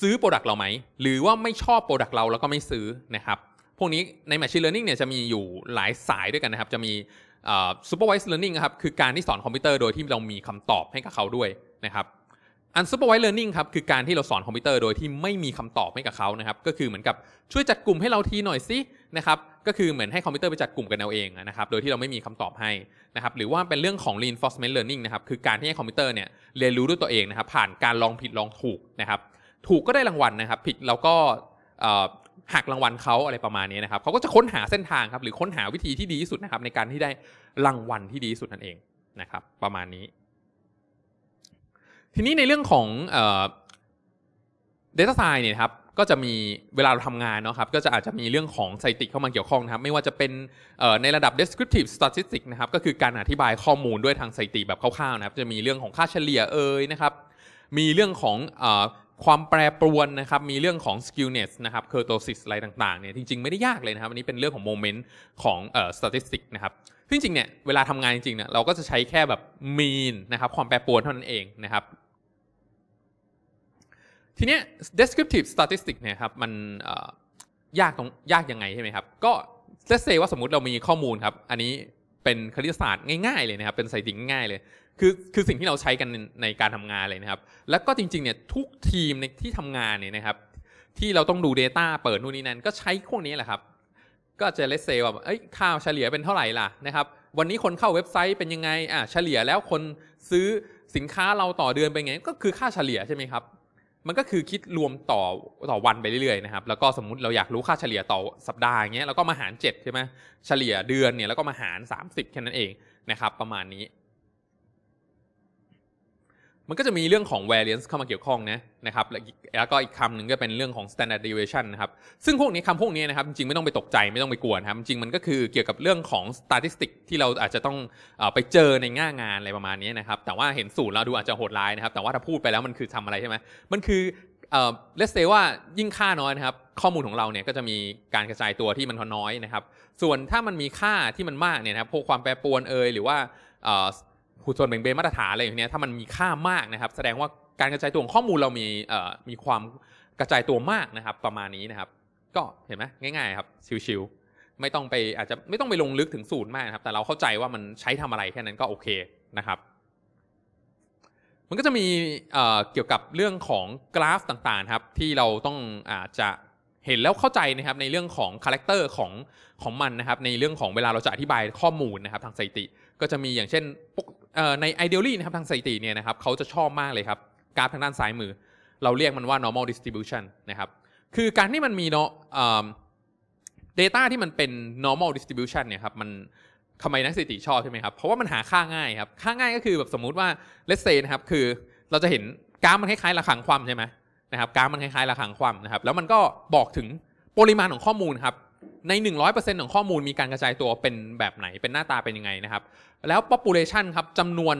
ซื้อโปรดักต์เราไหมหรือว่าไม่ชอบโปรดักต์เราแล้วก็ไม่ซื้อนะครับ พวกนี้ในแมชชีเน l e a r n i n เนี่ยจะมีอยู่หลายสายด้วยกันนะครับ จะมีซูเปอร์ไวส์เลอร์นิ่งครับคือการที่สอนคอมพิวเตอร์โดยที่เรามีคำตอบให้กับเขาด้วยนะครับอันซูเปอร์ไว์เลอร์นนิ่งครับคือการที่เราสอนคอมพิวเตอร์โดยที่ไม่มีคำตอบให้กับเขานะครับก็คือเหมือนกับช่วยจัดกลุ่มให้เราทีหน่อยสินะครับก็คือเหมือนให้คอมพิวเตอร์ไปจัดกลุ่มกันเอาเองนะครับโดยที่เราไม่มีคำตอบให้นะครับหรือว่าเป็นเรื่องของ reinforcement learning นะครับคือการที่ให้คอมพิวเตอร์เนี่ยเรียนรู้ด้วยตัวเองนะครับ ผ่านการลองผิดลองถูกนะครับถูกก็ได้รางวัลนะครับ ผิดเราก็หักรางวัลเขาอะไรประมาณนี้นะครับเขาก็จะค้นหาเส้นทางครับหรือค้นหาวิธีที่ดีที่สุดนะครับในการที่ได้รางวัลที่ดีที่สุดนั่นเองนะครับประมาณนี้ทีนี้ในเรื่องของเดต้าไซน์เนี่ยครับ ก็จะมีเวลาเราทำงานเนาะครับ ก็จะอาจจะมีเรื่องของสถิติ เข้ามาเกี่ยวข้องนะครับ ไม่ว่าจะเป็นในระดับ descriptive statistics นะครับก็คือการอธิบายข้อมูลด้วยทางสถิติ แบบคร่าวๆนะครับ จะมีเรื่องของค่าเฉลี่ยเอ่ยนะครับ มีเรื่องของความแปรปรวนนะครับ มีเรื่องของ skewness นะครับ kurtosis อะไรต่างๆเนี่ยจริงๆ ไม่ได้ยากเลยนะครับอันนี้เป็นเรื่องของโมเมนต์ของ statistics นะครับซึ่งจริงเนี่ย เวลาทำงานจริงเนี่ย เราก็จะใช้แค่แบบ mean นะครับ ความแปรปรวนเท่านั้นเองนะครับ ทีเนี้ย descriptive statistics เนี่ยครับ มันยากตรงยากยังไงใช่ไหมครับ ก็เสเซว่าสมมติเรามีข้อมูลครับ อันนี้เป็นคณิตศาสตร์ง่ายๆ เลยนะครับ เป็นสถิติง่ายเลย คือคือสิ่งที่เราใช้กันในการทำงานเลยนะครับ แล้วก็จริงๆ เนี่ย ทุกทีมในที่ทำงานเนี่ยนะครับ ที่เราต้องดู Data เปิดนู่นนี่นั่น ก็ใช้พวกนี้แหละครับก็จะเลสเซว่าเอ้ย ค่าเฉลี่ยเป็นเท่าไหร่ล่ะนะครับ วันนี้คนเข้าเว็บไซต์เป็นยังไง อ่าเฉลี่ยแล้วคนซื้อสินค้าเราต่อเดือนเป็นไง ก็คือค่าเฉลี่ยใช่ไหมครับ มันก็คือคิดรวมต่อต่อวันไปเรื่อยๆนะครับ แล้วก็สมมติเราอยากรู้ค่าเฉลี่ยต่อสัปดาห์อย่างเงี้ยแล้วก็มาหาร7ใช่ไหมเฉลี่ยเดือนเนี่ยแล้วก็มาหาร 30แค่นั้นเองนะครับ ประมาณนี้มันก็จะมีเรื่องของ variance เข้ามาเกี่ยวข้องนะนะครับแล้วก็อีกคำหนึ่งก็เป็นเรื่องของ standard deviation นะครับซึ่งพวกนี้คำพวกนี้นะครับจริงๆ ไม่ต้องไปตกใจไม่ต้องไปกลัวนะครับจริงมันก็คือเกี่ยวกับเรื่องของ statistic ที่เราอาจจะต้องไปเจอในง่างานอะไรประมาณนี้นะครับแต่ว่าเห็นสูตรเราดูอาจจะโหดร้ายนะครับแต่ว่าถ้าพูดไปแล้วมันคือทำอะไรใช่ไหมมันคือเอ่อเลสเซว่ายิ่งค่าน้อยนะครับข้อมูลของเราเนี่ยก็จะมีการกระจายตัวที่มันน้อยนะครับส่วนถ้ามันมีค่าที่มันมากเนี่ยนะครับพวกความแปรปรวนเอยหรือว่าหูส่วนแบ่งเบนมาตรฐานอะไรอย่างเงี้ยถ้ามันมีค่ามากนะครับ แสดงว่าการกระจายตัวของข้อมูลเรามีเอ่อมีความกระจายตัวมากนะครับ ประมาณนี้นะครับ ก็เห็นไหมง่ายๆครับชิวๆไม่ต้องไปอาจจะไม่ต้องไปลงลึกถึง สูตรมากครับแต่เราเข้าใจว่ามันใช้ทำอะไรแค่นั้นก็โอเคนะครับ มันก็จะมีเเกี่ยวกับเรื่องของกราฟต่างๆครับที่เราต้องอาจจะเห็นแล้วเข้าใจนะครับในเรื่องของคาแรคเตอร์ของของมันนะครับในเรื่องของเวลาเราจะอธิบายข้อมูลนะครับ ทางสถิติก็จะมีอย่างเช่นในไอเดียลี่นะครับทางสถิติเนี่ยนะครับเขาจะชอบมากเลยครับกราฟทางด้านซ้ายมือ เราเรียกมันว่า normal distribution นะครับ คือการที่มันมีเนาะ data ที่มันเป็น normal distribution เนี่ยครับมันทำไมนักสถิติชอบใช่ไหมครับเพราะว่ามันหาค่าง่ายครับค่าง่ายก็คือแบบสมมุติว่า let's say นะครับคือเราจะเห็นกราฟมันคล้ายๆระคังความใช่ไหมนะครับกราฟมันคล้ายๆระคังความนะครับ แล้วมันก็บอกถึงปริมาณของข้อมูลครับใน 100%ของข้อมูลมีการกระจายตัวเป็นแบบไหน เป็นหน้าตาเป็นยังไงนะครับ แล้ว population ครับจำนวน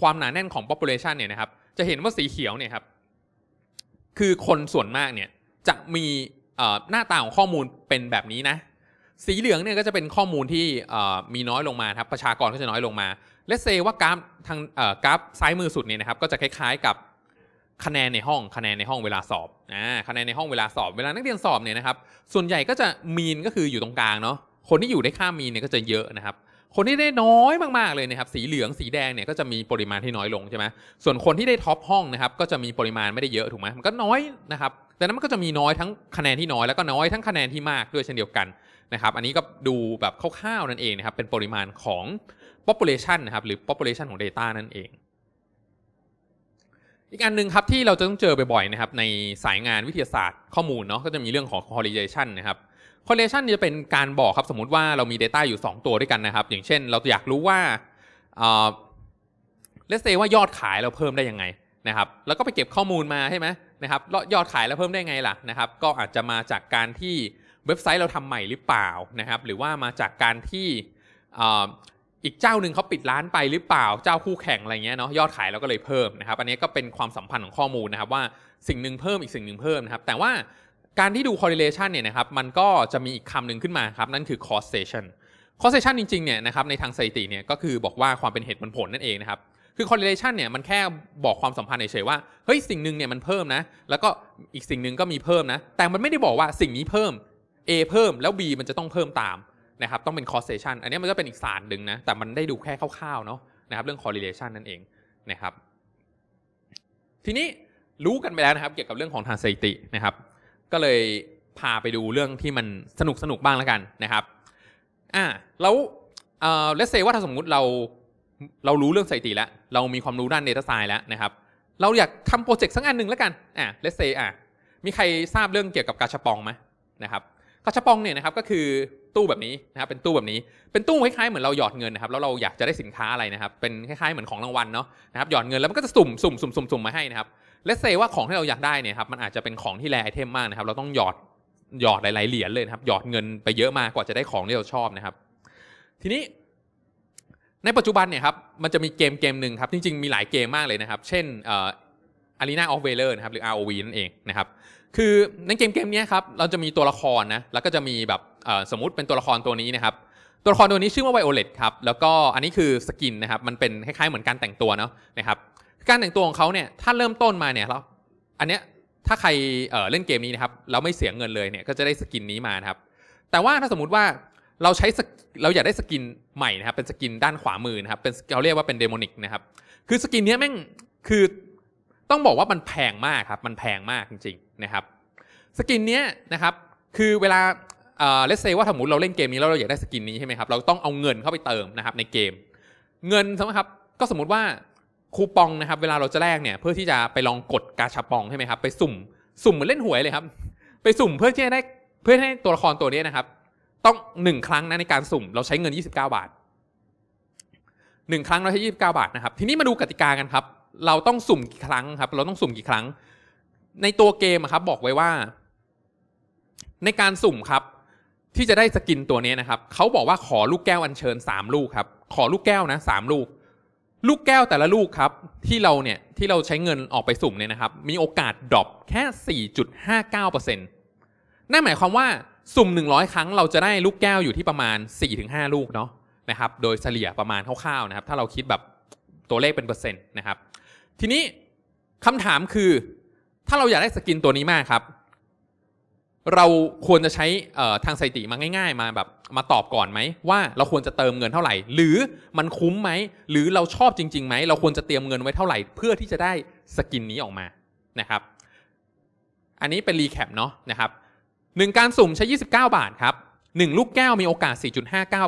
ความหนาแน่นของ population เนี่ยนะครับ จะเห็นว่าสีเขียวเนี่ยครับ คือคนส่วนมากเนี่ยจะมีหน้าตาของข้อมูลเป็นแบบนี้นะ สีเหลืองเนี่ยก็จะเป็นข้อมูลที่มีน้อยลงมาครับ ประชากรก็จะน้อยลงมา และเซว่ากราฟทางกราฟซ้ายมือสุดเนี่ยนะครับ ก็จะคล้ายๆกับคะแนนในห้องคะแนนในห้องเวลาสอบอ่าคะแนนในห้องเวลาสอบ เวลานักเรียนสอบเนี่ยนะครับส่วนใหญ่ก็จะมีนก็คืออยู่ตรงกลางเนาะคนที่อยู่ได้ข้ามมีนเนี่ยก็จะเยอะนะครับ คนที่ได้น้อยมากๆเลยนะครับสีเหลืองสีแดงเนี่ยก็จะมีปริมาณที่น้อยลงใช่ไหมส่วนคนที่ได้ท็อปห้องนะครับก็จะมีปริมาณไม่ได้เยอะถูกไหมมันก็น้อยนะครับแต่นั้นมันก็จะมีน้อยทั้งคะแนนที่น้อยแล้วก็น้อยทั้งคะแนนที่มากด้วยเช่นเดียวกันนะครับอันนี้ก็ดูแบบคร่าวๆนั่นเองนะครับเป็นปริมาณของ population นะครับหรือ population ของ data นั่นเองอีกอันหนึ่งครับที่เราจะต้องเจอบ่อยๆนะครับ ในสายงานวิทยาศาสตร์ข้อมูลเนาะก็จะมีเรื่องของ correlation นะครับ correlation จะเป็นการบอกครับสมมติว่าเรามี Data อยู่2 ตัวด้วยกันนะครับอย่างเช่นเราอยากรู้ว่าเลสเตว่ายอดขายเราเพิ่มได้ยังไงนะครับแล้วก็ไปเก็บข้อมูลมาใช่ไหมนะครับยอดขายเราเพิ่มได้ไงล่ะนะครับ ก็อาจจะมาจากการที่เว็บไซต์เราทำใหม่หรือเปล่านะครับ หรือว่ามาจากการที่อีกเจ้าหนึ่งเขาปิดร้านไปหรือเปล่าเจ้าคู่แข่งอะไรเงี้ยเนาะยอดขายเราก็เลยเพิ่มนะครับ อันนี้ก็เป็นความสัมพันธ์ของข้อมูลนะครับว่า สิ่งหนึ่งเพิ่มอีกสิ่งหนึ่งเพิ่มนะครับแต่ว่าการที่ดู correlation เนี่ยนะครับมันก็จะมีอีกคำหนึ่งขึ้นมาครับนั่นคือ causation causation จริงๆ เนี่ยนะครับในทางสถิติเนี่ยก็คือบอกว่าความเป็นเหตุผลนั่นเองนะครับคือ correlation เนี่ยมันแค่บอกความสัมพันธ์เฉยๆว่าเฮ้ยสิ่งหนึ่งเนี่ยมันเพิ่มนะแล้วก็อีกสิ่งหนึ่งก็มีเพิ่มนะแต่มันไม่ได้บอกว่าสิ่งนี้เพิ่ม A เพิ่มแล้ว B มันจะต้องเพิ่มตามนะครับ ต้องเป็น c o s s s e a t i o n อันนี้มันก็เป็นอีกศาสตร์หนึ่งนะ แต่มันได้ดูแค่คร่าวๆ เนาะ นะครับ เรื่อง correlation นั่นเอง นะครับ ทีนี้รู้กันไปแล้วนะครับ เกี่ยวกับเรื่องของทางสถิตินะครับ ก็เลยพาไปดูเรื่องที่มันสนุกสนุกบ้างแล้วกันนะครับ อ่าแล้วเอ่อเลสเซว่าถ้าสมมุติเรา เรารู้เรื่องสถิติแล้ว เรามีความรู้ด้าน Data Science แล้วนะครับ เราอยากทำโปรเจกต์สักอันหนึ่งแล้วกัน อ่าเลสเซอ่ามีใครทราบเรื่องเกี่ยวกับกาชปองไหมนะครับ กาชปองเนี่ยนะครับ ก็คือตู้แบบนี้นะครับเป็นตู้แบบนี้เป็นตู้คล้ายๆเหมือนเราหยอดเงินนะครับแล้วเราอยากจะได้สินค้าอะไรนะครับเป็นคล้ายๆเหมือนของรางวัลเนาะนะครับหยอดเงินแล้วมันก็จะสุ่มสุ่มสุ่มสุ่มสุ่มมาให้นะครับและเซว่าของที่เราอยากได้เนี่ยครับมันอาจจะเป็นของที่แรไอเทมมากนะครับเราต้องหยอดหยอดหลาย ๆ เหรียญเลยนะครับหยอดเงินไปเยอะมากกว่าจะได้ของที่เราชอบนะครับทีนี้ในปัจจุบันเนี่ยครับมันจะมีเกมเกมหนึ่งครับจริงๆมีหลายเกมมากเลยนะครับเช่นอารีนาออฟเวเลอร์นะครับหรือ ROV นั่นเองนะครับคือในเกมเกมนี้ครับเราจะมีตัวละครนะแล้วก็จะมีแบบสมมติเป็นตัวละครตัวนี้นะครับ ตัวละครตัวนี้ชื่อว่าไวโอเลตครับ แล้วก็อันนี้คือสกินนะครับ มันเป็นคล้ายๆเหมือนการแต่งตัวเนาะนะครับ การแต่งตัวของเขาเนี่ย ถ้าเริ่มต้นมาเนี่ยแล้วอันเนี้ยถ้าใครเล่นเกมนี้นะครับแล้วไม่เสียเงินเลยเนี่ย ก็จะได้สกินนี้มานะครับ แต่ว่าถ้าสมมุติว่าเราใช้เราอยากได้สกินใหม่นะครับ เป็นสกินด้านขวามือนะครับ เป็นเราเรียกว่าเป็นเดโมนิกนะครับ คือสกินนี้แม่ง คือต้องบอกว่ามันแพงมากครับ มันแพงมากจริงๆนะครับ สกินนี้นะครับ คือเวลาเลสเซว่าถ้าสมมติเราเล่นเกมนี้แล้วเราอยากได้สกินนี้ใช่ไหมครับ เราต้องเอาเงินเข้าไปเติมนะครับ ในเกม เงินสมมติครับก็สมมติว่าคูปองนะครับ เวลาเราจะแลกเนี่ย เพื่อที่จะไปลองกดกาชาปองใช่ไหมครับไปสุ่มสุ่มเหมือนเล่นหวยเลยครับ ไปสุ่มเพื่อที่จะได้เพื่อให้ตัวละครตัวนี้นะครับ ต้องหนึ่งครั้งนะในการสุ่มเราใช้เงิน29บาทหนึ่งครั้งเราใช้29 บาทนะครับทีนี้มาดูกติกากันครับ เราต้องสุ่มกี่ครั้งครับ เราต้องสุ่มกี่ครั้ง ในตัวเกมครับ บอกไว้ว่า ในการสุ่มครับที่จะได้สกินตัวนี้นะครับเขาบอกว่าขอลูกแก้วอัญเชิญ3ลูกครับ ขอลูกแก้วนะสลูกลูกแก้วแต่ละลูกครับ ที่เราเนี่ยที่เราใช้เงินออกไปสุ่มเนี่ยนะครับ มีโอกาสดรอปแค่ 4.59%นั่นหมายความว่าสุ่ม100ครั้งเราจะได้ลูกแก้วอยู่ที่ประมาณ 4-5 ลูกเนาะนะครับโดยเฉลี่ยประมาณคร่าว ๆนะครับ ถ้าเราคิดแบบตัวเลขเป็นเปอร์เซ็นต์นะครับ ทีนี้คำถามคือถ้าเราอยากได้สกินตัวนี้มากครับเราควรจะใช้ทางสถิติมาง่าย ๆ มาแบบมาตอบก่อนไหมว่าเราควรจะเติมเงินเท่าไหร่ หรือมันคุ้มไหม หรือเราชอบจริงๆ ไหม เราควรจะเตรียมเงินไว้เท่าไหร่ เพื่อที่จะได้สกินนี้ออกมานะครับอันนี้เป็นรีแคปเนาะนะครับหนึ่งการสุ่มใช้ 29 บาทครับหนึ่งลูกแก้วมีโอกาส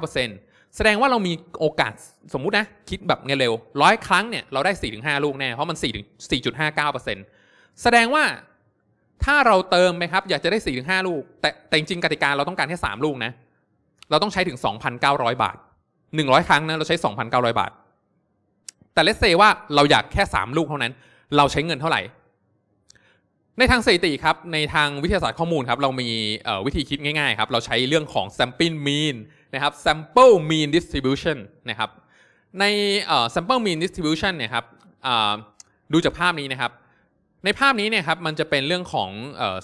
4.59%แสดงว่าเรามีโอกาสสมมุตินะ คิดแบบเร็วร้อยครั้งเนี่ยเราได้4-5ลูกแน่เพราะมัน4-4.59%แสดงว่าถ้าเราเติมไหมครับ อยากจะได้4ี่ถึงห้าลูก แต่แต่จริงกติกาเราต้องการแค่ 3 ลูกนะเราต้องใช้ถึง 2,900 บาท 100 ครั้งนะเราใช้ 2,900 บาท แต่เลสเซว่าเราอยากแค่ 3 ลูกเท่านั้น เราใช้เงินเท่าไหร่ ในทางสถิติครับในทางวิทยาศาสตร์ข้อมูลครับ เรามีวิธีคิดง่ายๆครับเราใช้เรื่องของ sampling mean นะครับ sample mean distribution นะครับใน sample mean distribution เนี่ยครับดูจากภาพนี้นะครับในภาพนี้เนี่ยครับมันจะเป็นเรื่องของ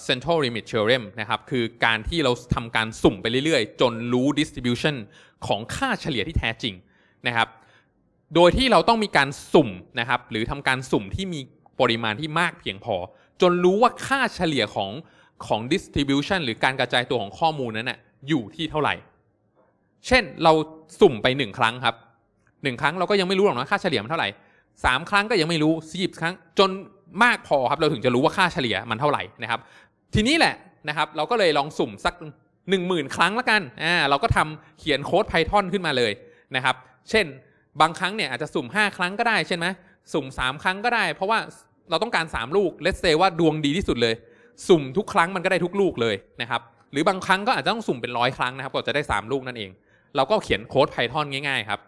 central limit theorem นะครับ คือการที่เราทำการสุ่มไปเรื่อยๆ จนรู้ distribution ของค่าเฉลี่ยที่แท้จริงนะครับ โดยที่เราต้องมีการสุ่มนะครับ หรือทำการสุ่มที่มีปริมาณที่มากเพียงพอ จนรู้ว่าค่าเฉลี่ยของของ distribution หรือการกระจายตัวของข้อมูลนั้นนะ่ะอยู่ที่เท่าไหร่ เช่นเราสุ่มไป1ครั้งครับ1ครั้งเราก็ยังไม่รู้หรอกนะค่าเฉลี่ยมันเท่าไหร่3ครั้งก็ยังไม่รู้สิบครั้งจนมากพอครับเราถึงจะรู้ว่าค่าเฉลี่ยมันเท่าไหร่นะครับ ทีนี้แหละนะครับ เราก็เลยลองสุ่มสัก 1 0,000 ครั้งละกันอ่าเราก็ทำเขียนโค้ด Python ขึ้นมาเลยนะครับ เช่น บางครั้งเนี่ยอาจจะสุ่ม 5 ครั้งก็ได้ใช่ไหมสุ่ม 3 ครั้งก็ได้ เพราะว่าเราต้องการ 3 ลูกเลสเซว่าดวงดีที่สุดเลย สุ่มทุกครั้งมันก็ได้ทุกลูกเลยนะครับ หรือบางครั้งก็อาจจะต้องสุ่มเป็นร้อยครั้งนะครับก็จะได้ 3 ลูกนั่นเอง เราก็เขียนโค้ด Python ง่ายๆ ครับ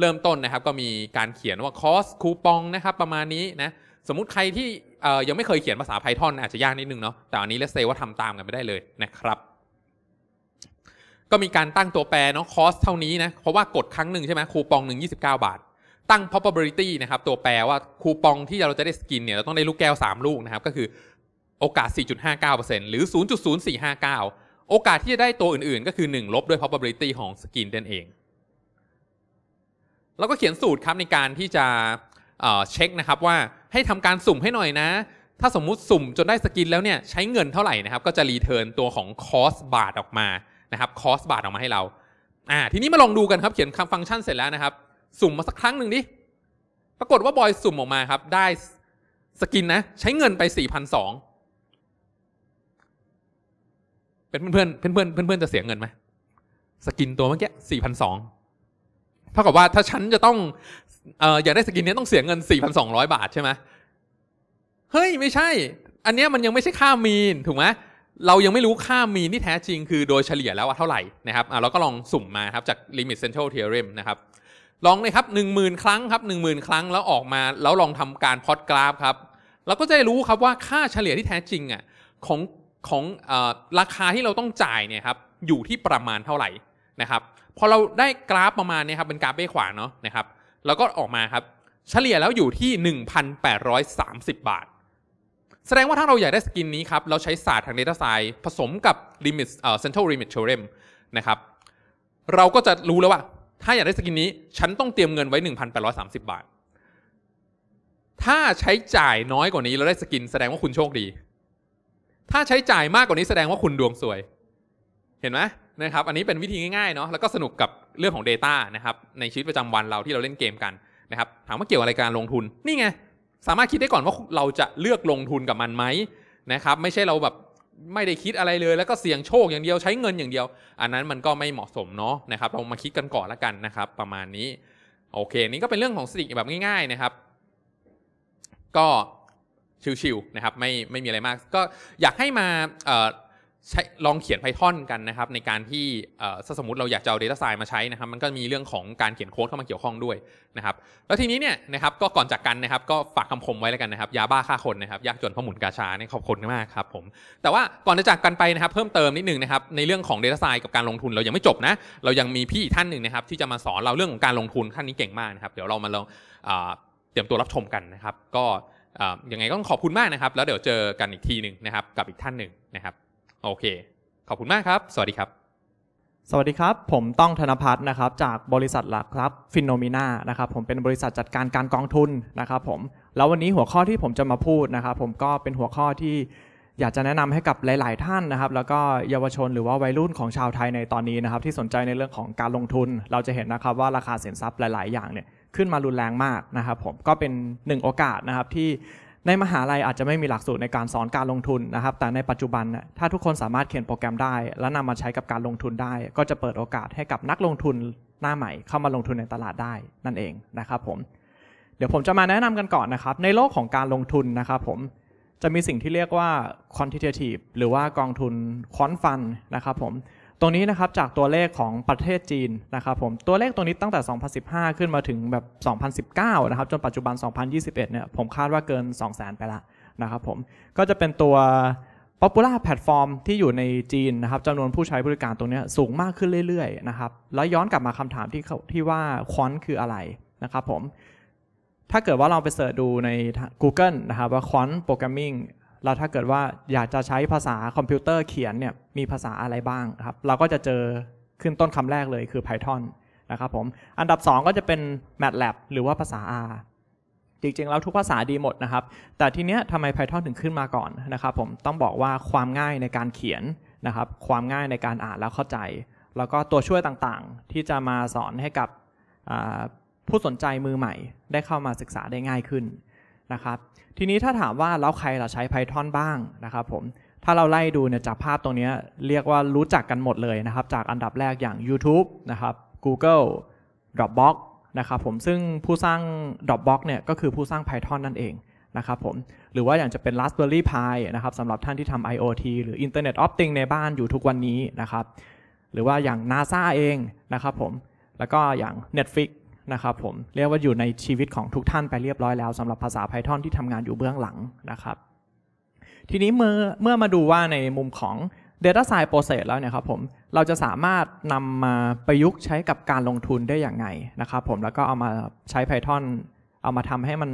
เริ่มต้นนะครับก็มีการเขียนว่าคอสคูปองนะครับประมาณนี้นะสมมติใครที่ยังไม่เคยเขียนภาษา Python อาจจะยากนิดนึงเนาะ แต่อันนี้เลสเซว่าทำตามกันไปได้เลยนะครับ ก็มีการตั้งตัวแปรเนาะคอสเท่านี้นะ เพราะว่ากดครั้งหนึ่งใช่ไหมคูปองหนึ่ง29 บาท ตั้ง probability นะครับ ตัวแปรว่าคูปองที่เราจะได้สกินเนี่ย เราต้องได้ลูกแก้ว 3 ลูกนะครับ ก็คือโอกาส 4.59%หรือ 0.0459 โอกาสที่จะได้ตัวอื่นๆ ก็คือ 1 ลบด้วย probability ของสกินนั่นเอง แล้วก็เขียนสูตรครับในการที่จะเช็คนะครับว่าให้ทำการสุ่มให้หน่อยนะ ถ้าสมมุติสุ่มจนได้สกินแล้วเนี่ย ใช้เงินเท่าไหร่นะครับ ก็จะรีเทิร์นตัวของคอสบาทออกมานะครับ คอสบาทออกมาให้เรา อ่า ทีนี้มาลองดูกันครับเขียนคาฟังก์ชันเสร็จแล้วนะครับ สุ่มมาสักครั้งหนึ่งดิปรากฏว่าบอยสุ่มออกมาครับ ได้สกินนะ ใช้เงินไป4 0 0เป็นเพื่อนเพื่อนเพื่อนเพื่อนเพื่อนจะเสียเงินไหม สกินตัวเมื่อกี้สี่พนสองเท่ากับว่าถ้าฉันจะต้องเอออยากได้สกินนี้ต้องเสียเงิน 4,200 บาทใช่ไหมเฮ้ย ไม่ใช่ อันนี้มันยังไม่ใช่ค่ามีนถูกไหมเรายังไม่รู้ค่ามีนที่แท้จริง คือโดยเฉลี่ยแล้วว่าเท่าไหร่นะครับอ่าเราก็ลองสุ่มมาครับจาก limit central theorem นะครับลองเลยครับ10,000ครั้งครับ10,000ครั้ง แล้วออกมา แล้วลองทำการพอดกราฟครับ เราก็จะรู้ครับว่าค่าเฉลี่ยที่แท้จริงอ่ะ ของของอ่ราคาที่เราต้องจ่ายเนี่ยครับอยู่ที่ประมาณเท่าไหร่นะครับ พอเราได้กราฟประมาณนี้ครับเป็นกราฟเบ้ขวาเนาะนะครับแล้วก็ออกมาครับเฉลี่ยแล้วอยู่ที่ 1,830 บาท แสดงว่าถ้าเราอยากได้สกินนี้ครับเราใช้ศาสตร์ทาง Data Science ผสมกับ Limit เอ่อ Central Limit Theorem นะครับเราก็จะรู้แล้วว่า ถ้าอยากได้สกินนี้ ฉันต้องเตรียมเงินไว้ 1,830 บาท ถ้าใช้จ่ายน้อยกว่านี้แล้วได้สกิน แสดงว่าคุณโชคดี ถ้าใช้จ่ายมากกว่านี้แสดงว่าคุณดวงสวย เห็นไหมนะครับ อันนี้เป็นวิธีง่ายๆเนาะแล้วก็สนุกกับเรื่องของ Data นะครับในชีวิตประจำวันเราที่เราเล่นเกมกันนะครับ ถามว่าเกี่ยวอะไรการลงทุนนี่ไงสามารถคิดได้ก่อนว่าเราจะเลือกลงทุนกับมันไหมนะครับ ไม่ใช่เราแบบไม่ได้คิดอะไรเลยแล้วก็เสี่ยงโชคอย่างเดียวใช้เงินอย่างเดียว อันนั้นมันก็ไม่เหมาะสมเนาะนะครับ เรามาคิดกันก่อนละกันนะครับ ประมาณนี้โอเคนี่ก็เป็นเรื่องของสติแบบง่าย ๆนะครับ ก็ ชิวๆนะครับ ไม่ไม่มีอะไรมากก็อยากให้มาช้ลองเขียน Python กันนะครับ ในการที่ถ้าสมมติเราอยากจะเอา Data Science มาใช้นะครับมันก็มีเรื่องของการเขียนโค้ดเข้ามาเกี่ยวข้องด้วยนะครับแล้วทีนี้เนี่ยนะครับก็ก่อนจากกันนะครับก็ฝากคำคมไว้แล้วกันนะครับ ยาบ้าฆ่าคนนะครับยากจนพมุนกาชาเนี่ยขอบคุณมากครับผมแต่ว่าก่อนจะจากกันไปนะครับเพิ่มเติมนิดนึงนะครับ ในเรื่องของ Data Science กับการลงทุนเรายังไม่จบนะ เรายังมีพี่อีกท่านหนึ่งนะครับ ที่จะมาสอนเราเรื่องของการลงทุนท่านนี้เก่งมากนะครับเดี๋ยวเรามาลองเตรียมตัวรับชมกันนะครับ ก็ยังไงก็ต้องขอบคุณมากนะครับ แล้วเดี๋ยวเจอกันอีกทีหนึ่งนะครับ กับอีกท่านหนึ่งนะครับโอเค ขอบคุณมากครับ สวัสดีครับ สวัสดีครับ ผมต้องธนพัฒน์นะครับ จากบริษัทหลักครับฟินโนมิน่านะครับ ผมเป็นบริษัทจัดการการกองทุนนะครับผมแล้ววันนี้หัวข้อที่ผมจะมาพูดนะครับ ผมก็เป็นหัวข้อที่อยากจะแนะนำให้กับหลาย ๆ ท่านนะครับ แล้วก็เยาวชนหรือว่าวัยรุ่นของชาวไทยในตอนนี้นะครับ ที่สนใจในเรื่องของการลงทุนเราจะเห็นนะครับ ว่าราคาสินทรัพย์หลาย ๆ อย่างเนี่ยขึ้นมารุนแรงมากนะครับ ผมก็เป็นหนึ่งโอกาสนะครับที่ในมหาลัยอาจจะไม่มีหลักสูตรในการสอนการลงทุนนะครับ แต่ในปัจจุบันถ้าทุกคนสามารถเขียนโปรแกรมได้ และนำมาใช้กับการลงทุนได้ ก็จะเปิดโอกาสให้กับนักลงทุนหน้าใหม่เข้ามาลงทุนในตลาดได้นั่นเองนะครับผมเดี๋ยวผมจะมาแนะนำกันก่อนนะครับ ในโลกของการลงทุนนะครับ ผมจะมีสิ่งที่เรียกว่า quantitative หรือว่ากองทุน quant fund นะครับ ผมตรงนี้นะครับจากตัวเลขของประเทศจีนนะครับผมตัวเลขตรงนี้ตั้งแต่ 2015 ขึ้นมาถึงแบบ 2019 นะครับจนปัจจุบัน 2021 เนี่ยผมคาดว่าเกิน 2 0 0 0 0 0 ไปละนะครับผมก็จะเป็นตัว popular platform ที่อยู่ในจีนนะครับจำนวนผู้ใช้บริการตรงนี้สูงมากขึ้นเรื่อยๆนะครับแล้วย้อนกลับมาคำถามที่ที่ว่าควอนคืออะไรนะครับผมถ้าเกิดว่าเราไปเสิร์ชดูใน Google นะครับว่าควอนโปรแกรมมิ่งเราถ้าเกิดว่าอยากจะใช้ภาษาคอมพิวเตอร์เขียนเนี่ยมีภาษาอะไรบ้างครับ เราก็จะเจอขึ้นต้นคำแรกเลยคือ Python นะครับผมอันดับ2ก็จะเป็น MATLAB หรือว่าภาษา R จริงๆ แล้วทุกภาษาดีหมดนะครับ แต่ทีเนี้ยทำไม Python ถึงขึ้นมาก่อนนะครับ ผมต้องบอกว่าความง่ายในการเขียนนะครับ ความง่ายในการอ่านและเข้าใจ แล้วก็ตัวช่วยต่างๆ ที่จะมาสอนให้กับผู้สนใจมือใหม่ ได้เข้ามาศึกษาได้ง่ายขึ้นนะครับทีนี้ถ้าถามว่าแล้วใครเราใช้ Python บ้างนะครับผมถ้าเราไล่ดูเนี่ยจากภาพตรงนี้เรียกว่ารู้จักกันหมดเลยนะครับจากอันดับแรกอย่าง YouTube นะครับ Google Dropbox นะครับผมซึ่งผู้สร้าง Dropbox เนี่ยก็คือผู้สร้าง Python นั่นเองนะครับผมหรือว่าอย่างจะเป็น Raspberry Pi นะครับสำหรับท่านที่ทำ IoT หรือ Internet of Things ในบ้านอยู่ทุกวันนี้นะครับหรือว่าอย่าง NASA เองนะครับผมแล้วก็อย่าง Netflix นะครับผมเรียกว่าอยู่ในชีวิตของทุกท่านไปเรียบร้อยแล้วสำหรับภาษา Python ที่ทำงานอยู่เบื้องหลังนะครับทีนี้เมื่อเมื่อมาดูว่าในมุมของ Data Science Process แล้วเนี่ยครับผมเราจะสามารถนำมาประยุกต์ใช้กับการลงทุนได้อย่างไงนะครับ ผมแล้วก็เอามาใช้ Python เอามาทำให้มัน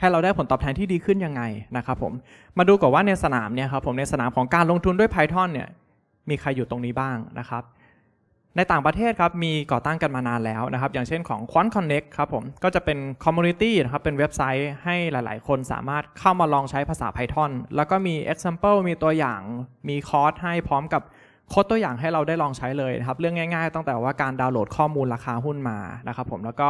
ให้เราได้ผลตอบแทนที่ดีขึ้นยังไงนะครับ ผมมาดูก่อนว่าในสนามเนี่ยครับผมในสนามของการลงทุนด้วย Python เนี่ยมีใครอยู่ตรงนี้บ้างนะครับในต่างประเทศครับ มีก่อตั้งกันมานานแล้วนะครับอย่างเช่นของ Quant Connect ครับผม ก็จะเป็นคอมมูนิตี้นะครับ เป็นเว็บไซต์ให้หลายๆ คนสามารถเข้ามาลองใช้ภาษา Python แล้วก็มี example มีตัวอย่างมีคอร์สให้พร้อมกับโค้ดตัวอย่างให้เราได้ลองใช้เลยนะครับเรื่องง่ายๆตั้งแต่ว่าการดาวน์โหลดข้อมูลราคาหุ้นมานะครับผมแล้วก็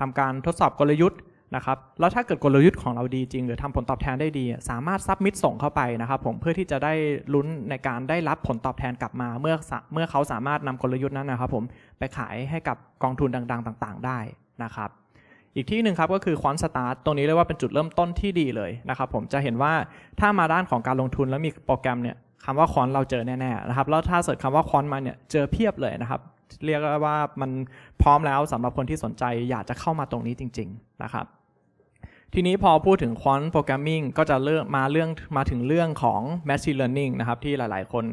ทำการทดสอบกลยุทธ์นะครับแล้วถ้าเกิดกลยุทธ์ของเราดีจริงหรือทำผลตอบแทนได้ดีสามารถซับมิดส่งเข้าไปนะครับผมเพื่อที่จะได้ลุ้นในการได้รับผลตอบแทนกลับมาเมื่อเมื่อเขาสามารถนำกลยุทธ์นั้นนะครับ ผมไปขายให้กับกองทุนดังๆ ต่างๆ ได้นะครับอีกที่หนึ่งครับก็คือควอนสตาร์ตตรงนี้เรียกว่าเป็นจุดเริ่มต้นที่ดีเลยนะครับ ผมจะเห็นว่าถ้ามาด้านของการลงทุนแล้วมีโปรแกรมเนี่ยคำว่าควอนเราเจอแน่ๆนะครับ แล้วถ้าเสิร์ชคำว่าควอนมาเนี่ยเจอเพียบเลยนะครับ เรียกว่ามันพร้อมแล้วสำหรับคนที่สนใจอยากจะเข้ามาตรงนี้จริง ๆ นะครับทีนี้พอพูดถึงวอนต์โปรแกรมมิ่งก็จะเริ่มมาเรื่องมาถึงเรื่องของแมชชีนเลอร์นิ่งนะครับ ที่หลายๆคน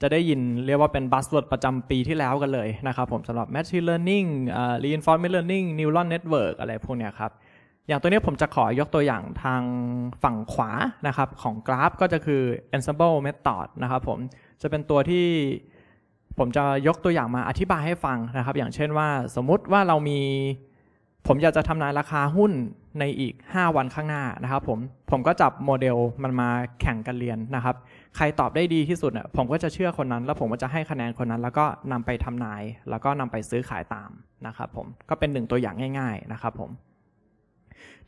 จะได้ยินเรียกว่าเป็นบัสเวิร์ดประจำปีที่แล้วกันเลยนะครับ ผมสำหรับ m a น h i n e อ e a r n เอ g uh, r e i n f o r c มเลอร์นิ่งนิวรอนเน็ตเวิร์กอะไรพวกเนี้ยครับ อย่างตัวนี้ผมจะขอยกตัวอย่างทางฝั่งขวานะครับ ของกราฟก็จะคือ ensemble method นะครับผมจะเป็นตัวที่ผมจะยกตัวอย่างมาอธิบายให้ฟังนะครับ อย่างเช่นว่าสมมติว่าเรามีผมอยากจะทำนายราคาหุ้นในอีก 5 วันข้างหน้านะครับ ผม ผมก็จับโมเดลมันมาแข่งกันเรียนนะครับ ใครตอบได้ดีที่สุดเนี่ยผมก็จะเชื่อคนนั้น แล้วผมก็จะให้คะแนนคนนั้น แล้วก็นำไปทำนาย แล้วก็นำไปซื้อขายตามนะครับ ผม ก็เป็นหนึ่งตัวอย่างง่าย ๆนะครับผม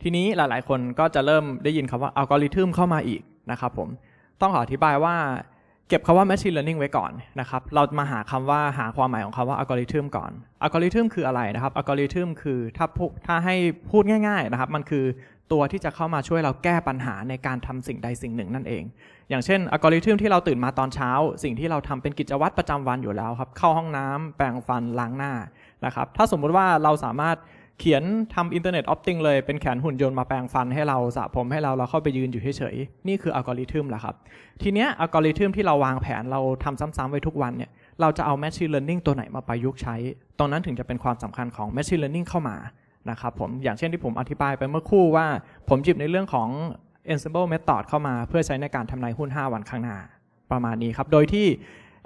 ทีนี้หลาย ๆ คนก็จะเริ่มได้ยินคำว่าอัลกอริทึมเข้ามาอีกนะครับ ผม ต้องขออธิบายว่าเก็บคำว่า machine learning ไว้ก่อนนะครับ เรามาหาคำว่าหาความหมายของคำว่า algorithm ก่อน algorithm คืออะไรนะครับ algorithm คือถ้าถ้าให้พูดง่ายๆนะครับมันคือตัวที่จะเข้ามาช่วยเราแก้ปัญหาในการทำสิ่งใดสิ่งหนึ่งนั่นเอง อย่างเช่น algorithm ที่เราตื่นมาตอนเช้า สิ่งที่เราทำเป็นกิจวัตรประจำวันอยู่แล้วครับเข้าห้องน้ำแปรงฟันล้างหน้านะครับ ถ้าสมมติว่าเราสามารถเขียนทำอินเทอร์เน็ตออฟติงเลยเป็นแขนหุ่นยนต์มาแปลงฟันให้เราสระผมให้เราเราเข้าไปยืนอยู่เฉยๆนี่คืออัลกอริทึมแหละครับ ทีเนี้ยอัลกอริทึมที่เราวางแผนเราทำซ้ำๆไว้ทุกวันเนี่ยเราจะเอาแมชชีนเลอร์นิ่งตัวไหนมาประยุกต์ใช้ ตอนนั้นถึงจะเป็นความสำคัญของแมชชีนเลอร์นิ่งเข้ามานะครับผมอย่างเช่นที่ผมอธิบายไปเมื่อคู่ว่า ผมจิบในเรื่องของ Ensemble Method เข้ามาเพื่อใช้ในการทำนายหุ้น 5 วันข้างหน้าประมาณนี้ครับโดยที่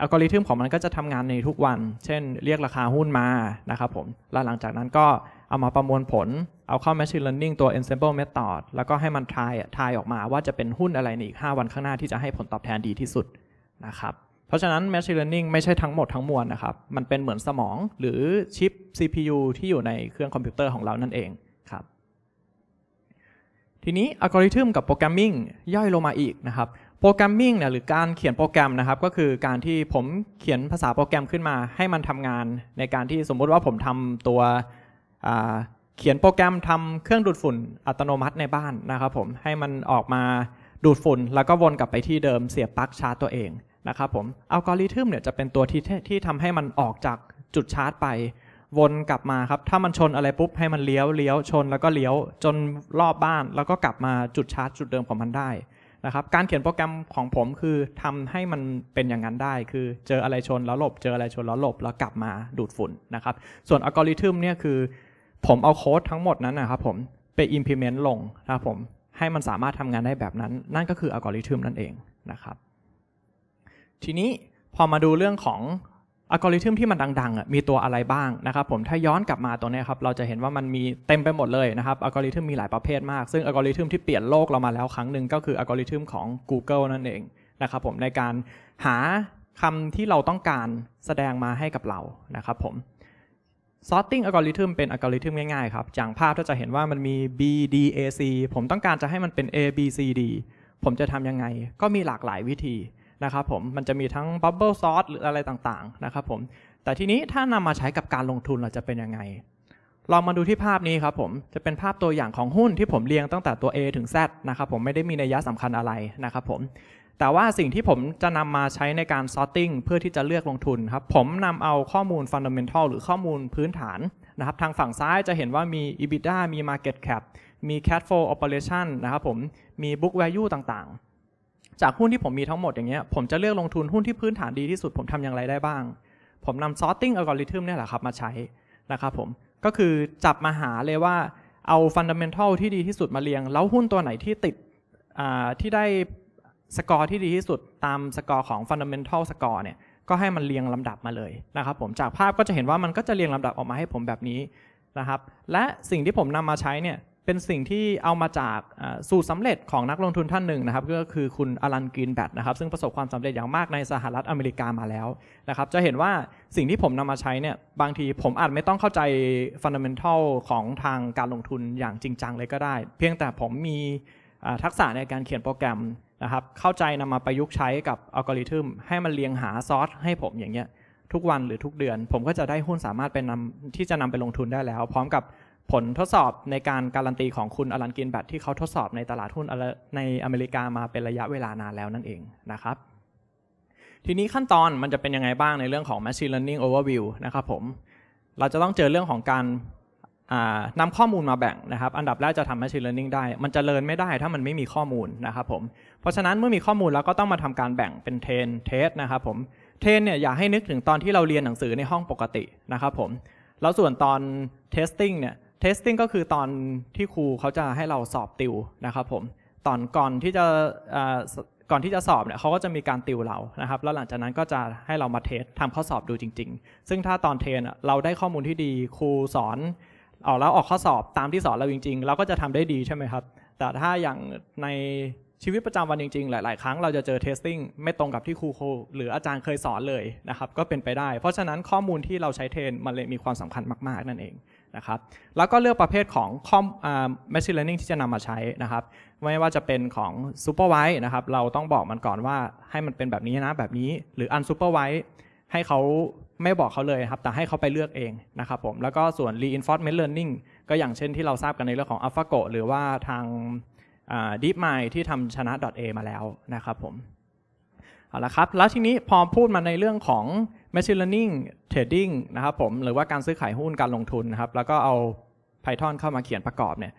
อัลกอริทึมของมันก็จะทำงานในทุกวัน เช่น เรียกราคาหุ้นมานะครับผม แล้วหลังจากนั้นก็เอามาประมวลผล เอาเข้า Machine Learning ตัว Ensemble Method แล้วก็ให้มันทายทายออกมาว่าจะเป็นหุ้นอะไรในอีก 5 วันข้างหน้าที่จะให้ผลตอบแทนดีที่สุดนะครับ เพราะฉะนั้น Machine Learning ไม่ใช่ทั้งหมดทั้งมวลนะครับ มันเป็นเหมือนสมองหรือชิป CPU ที่อยู่ในเครื่องคอมพิวเตอร์ของเรานั่นเองครับ ทีนี้อัลกอริทึมกับโปรแกรมมิ่งย่อยลงมาอีกนะครับโปรแกรมมิ่งเนี่ยหรือการเขียนโปรแกรมนะครับ ก็คือการที่ผมเขียนภาษาโปรแกรมขึ้นมาให้มันทำงานในการที่สมมุติว่าผมทำตัวเขียนโปรแกรมทำเครื่องดูดฝุ่นอัตโนมัติในบ้านนะครับผมให้มันออกมาดูดฝุ่น แล้วก็วนกลับไปที่เดิมเสียบปลั๊กชาร์จตัวเองนะครับผมอัลกอริทึมเนี่ยจะเป็นตัวที่ที่ทำให้มันออกจากจุดชาร์จไป วนกลับมาครับถ้ามันชนอะไรปุ๊บให้มันเลี้ยวเลี้ยวชน แล้วก็เลี้ยวจนรอบบ้าน แล้วก็กลับมาจุดชาร์จจุดเดิมของมันได้นะครับการเขียนโปรแกรมของผมคือทำให้มันเป็นอย่างนั้นได้ คือเจออะไรชนแล้วหลบเจออะไรชนแล้วหลบ แล้วกลับมาดูดฝุ่นนะครับ ส่วนอัลกอริทึมเนี่ยคือ ผมเอาโค้ดทั้งหมดนั้นนะครับ ผมไป implement ลงนะครับผมให้มันสามารถทำงานได้แบบนั้นนั่นก็คืออัลกอริทึมนั่นเองนะครับ ทีนี้ พอมาดูเรื่องของอัลกอริทึมที่มันดังๆ มีตัวอะไรบ้างนะครับ ผมถ้าย้อนกลับมาตรงนี้ครับเราจะเห็นว่ามันมีเต็มไปหมดเลยนะครับอัลกอริทึมมีหลายประเภทมากซึ่งอัลกอริทึมที่เปลี่ยนโลกเรามาแล้วครั้งหนึ่งก็คืออัลกอริทึมของ Google นั่นเองนะครับผมในการหาคำที่เราต้องการแสดงมาให้กับเรานะครับผม sorting algorithm เป็น algorithm ง่ายๆครับจากภาพถ้าจะเห็นว่ามันมี B D A C ผมต้องการจะให้มันเป็น A B C D ผมจะทำยังไงก็มีหลากหลายวิธีนะครับผมมันจะมีทั้งบับเบิลซอสหรืออะไรต่างๆนะครับผมแต่ทีนี้ถ้านำมาใช้กับการลงทุนเราจะเป็นยังไง ลองมาดูที่ภาพนี้ครับผม จะเป็นภาพตัวอย่างของหุ้นที่ผมเรียงตั้งแต่ตัว A ถึง Z นะครับผมไม่ได้มีนัยยะสำคัญอะไรนะครับผมแต่ว่าสิ่งที่ผมจะนำมาใช้ในการ sorting เพื่อที่จะเลือกลงทุนครับผมนำเอาข้อมูล fundamental หรือข้อมูลพื้นฐานนะครับทางฝั่งซ้ายจะเห็นว่ามี EBITDA มี market cap มี cash flow operation นะครับผมมี book value ต่างๆจากหุ้นที่ผมมีทั้งหมดอย่างเงี้ยผมจะเลือกลงทุนหุ้นที่พื้นฐานดีที่สุดผมทำอย่างไรได้บ้าง ผมนำ sorting algorithm เนี่ยแหละครับมาใช้นะครับผมก็คือจับมาหาเลยว่าเอา fundamental ที่ดีที่สุดมาเรียง แล้วหุ้นตัวไหนที่ติดที่ได้สกอร์ที่ดีที่สุดตามสกอร์ของ fundamental score เนี่ยก็ให้มันเรียงลำดับมาเลยนะครับผมจากภาพก็จะเห็นว่ามันก็จะเรียงลำดับออกมาให้ ผมแบบนี้นะครับและสิ่งที่ผมนำมาใช้เนี่ยเป็นสิ่งที่เอามาจากสูตรสาเร็จของนักลงทุนท่านหนึ่งนะครับก็คือคุณอลันกรีนแบทนะครับซึ่งประสบความสำเร็จอย่างมากในสหรัฐอเมริกามาแล้วนะครับจะเห็นว่าสิ่งที่ผมนำมาใช้เนี่ยบางทีผมอาจไม่ต้องเข้าใจฟันเดเมนทัลของทางการลงทุนอย่างจริงจังเลยก็ได้ เพียงแต่ผมมีทักษะในการเขียนโปรแกรมนะครับเข้าใจนำมาประยุกต์ใช้กับอัลกอริทึมให้มันเรียงหาซอสให้ผมอย่างเงี้ยทุกวันหรือทุกเดือน ผมก็จะได้หุ้นสามารถเป็นนำที่จะนำไปลงทุนได้แล้ว พร้อมกับผลทดสอบในการการันตีของคุณอลันกินแบทที่เขาทดสอบในตลาดหุ้นในอเมริกามาเป็นระยะเวลานานแล้วนั่นเองนะครับ ทีนี้ขั้นตอนมันจะเป็นยังไงบ้างในเรื่องของ machine learning overview นะครับผมเราจะต้องเจอเรื่องของการนำข้อมูลมาแบ่งนะครับ อันดับแรกจะทำ machine learning ได้ มันจะเลินไม่ได้ ถ้ามันไม่มีข้อมูลนะครับผมเพราะฉะนั้นเมื่อมีข้อมูลเราก็ต้องมาทำการแบ่งเป็น train test นะครับผม train เนี่ยอย่าให้นึกถึงตอนที่เราเรียนหนังสือในห้องปกตินะครับผมแล้วส่วนตอน testing เนี่ย testing ก็คือตอนที่ครูเขาจะให้เราสอบติวนะครับผมตอนก่อนที่จะก่อนที่จะสอบเนี่ยเขาก็จะมีการติวเรานะครับแล้วหลังจากนั้นก็จะให้เรามาเทสทำข้อสอบดูจริง ๆ ซึ่งถ้าตอนเทนเราได้ข้อมูลที่ดีครูสอนออกแล้วออกข้อสอบตามที่สอนเราจริงๆ เราก็จะทำได้ดีใช่ไหมครับแต่ถ้าอย่างในชีวิตประจำวันจริง ๆ หลายๆครั้งเราจะเจอเทสติ้งไม่ตรงกับที่ครูหรืออาจารย์เคยสอนเลยนะครับก็เป็นไปได้ เพราะฉะนั้นข้อมูลที่เราใช้เทนมันเลยมีความสำคัญมากๆนั่นเองนะครับแล้วก็เลือกประเภทของคอมแมชชีนเลอร์นิ่งที่จะนำมาใช้นะครับ ไม่ว่าจะเป็นของซูเปอร์ไวท์นะครับเราต้องบอกมันก่อนว่าให้มันเป็นแบบนี้นะแบบนี้ หรืออันซูเปอร์ไวท์ให้เขาไม่บอกเขาเลยครับแต่ให้เขาไปเลือกเองนะครับผมแล้วก็ส่วน reinforcement learning ก็อย่างเช่นที่เราทราบกันในเรื่องของ AlphaGo หรือว่าทาง DeepMind ที่ทำชนะ .a มาแล้วนะครับผมเอาละครับแล้วทีนี้พอพูดมาในเรื่องของ Machine Learning Trading นะครับผมหรือว่าการซื้อขายหุ้นการลงทุนนะครับ แล้วก็เอา Python เข้ามาเขียนประกอบเนี่ย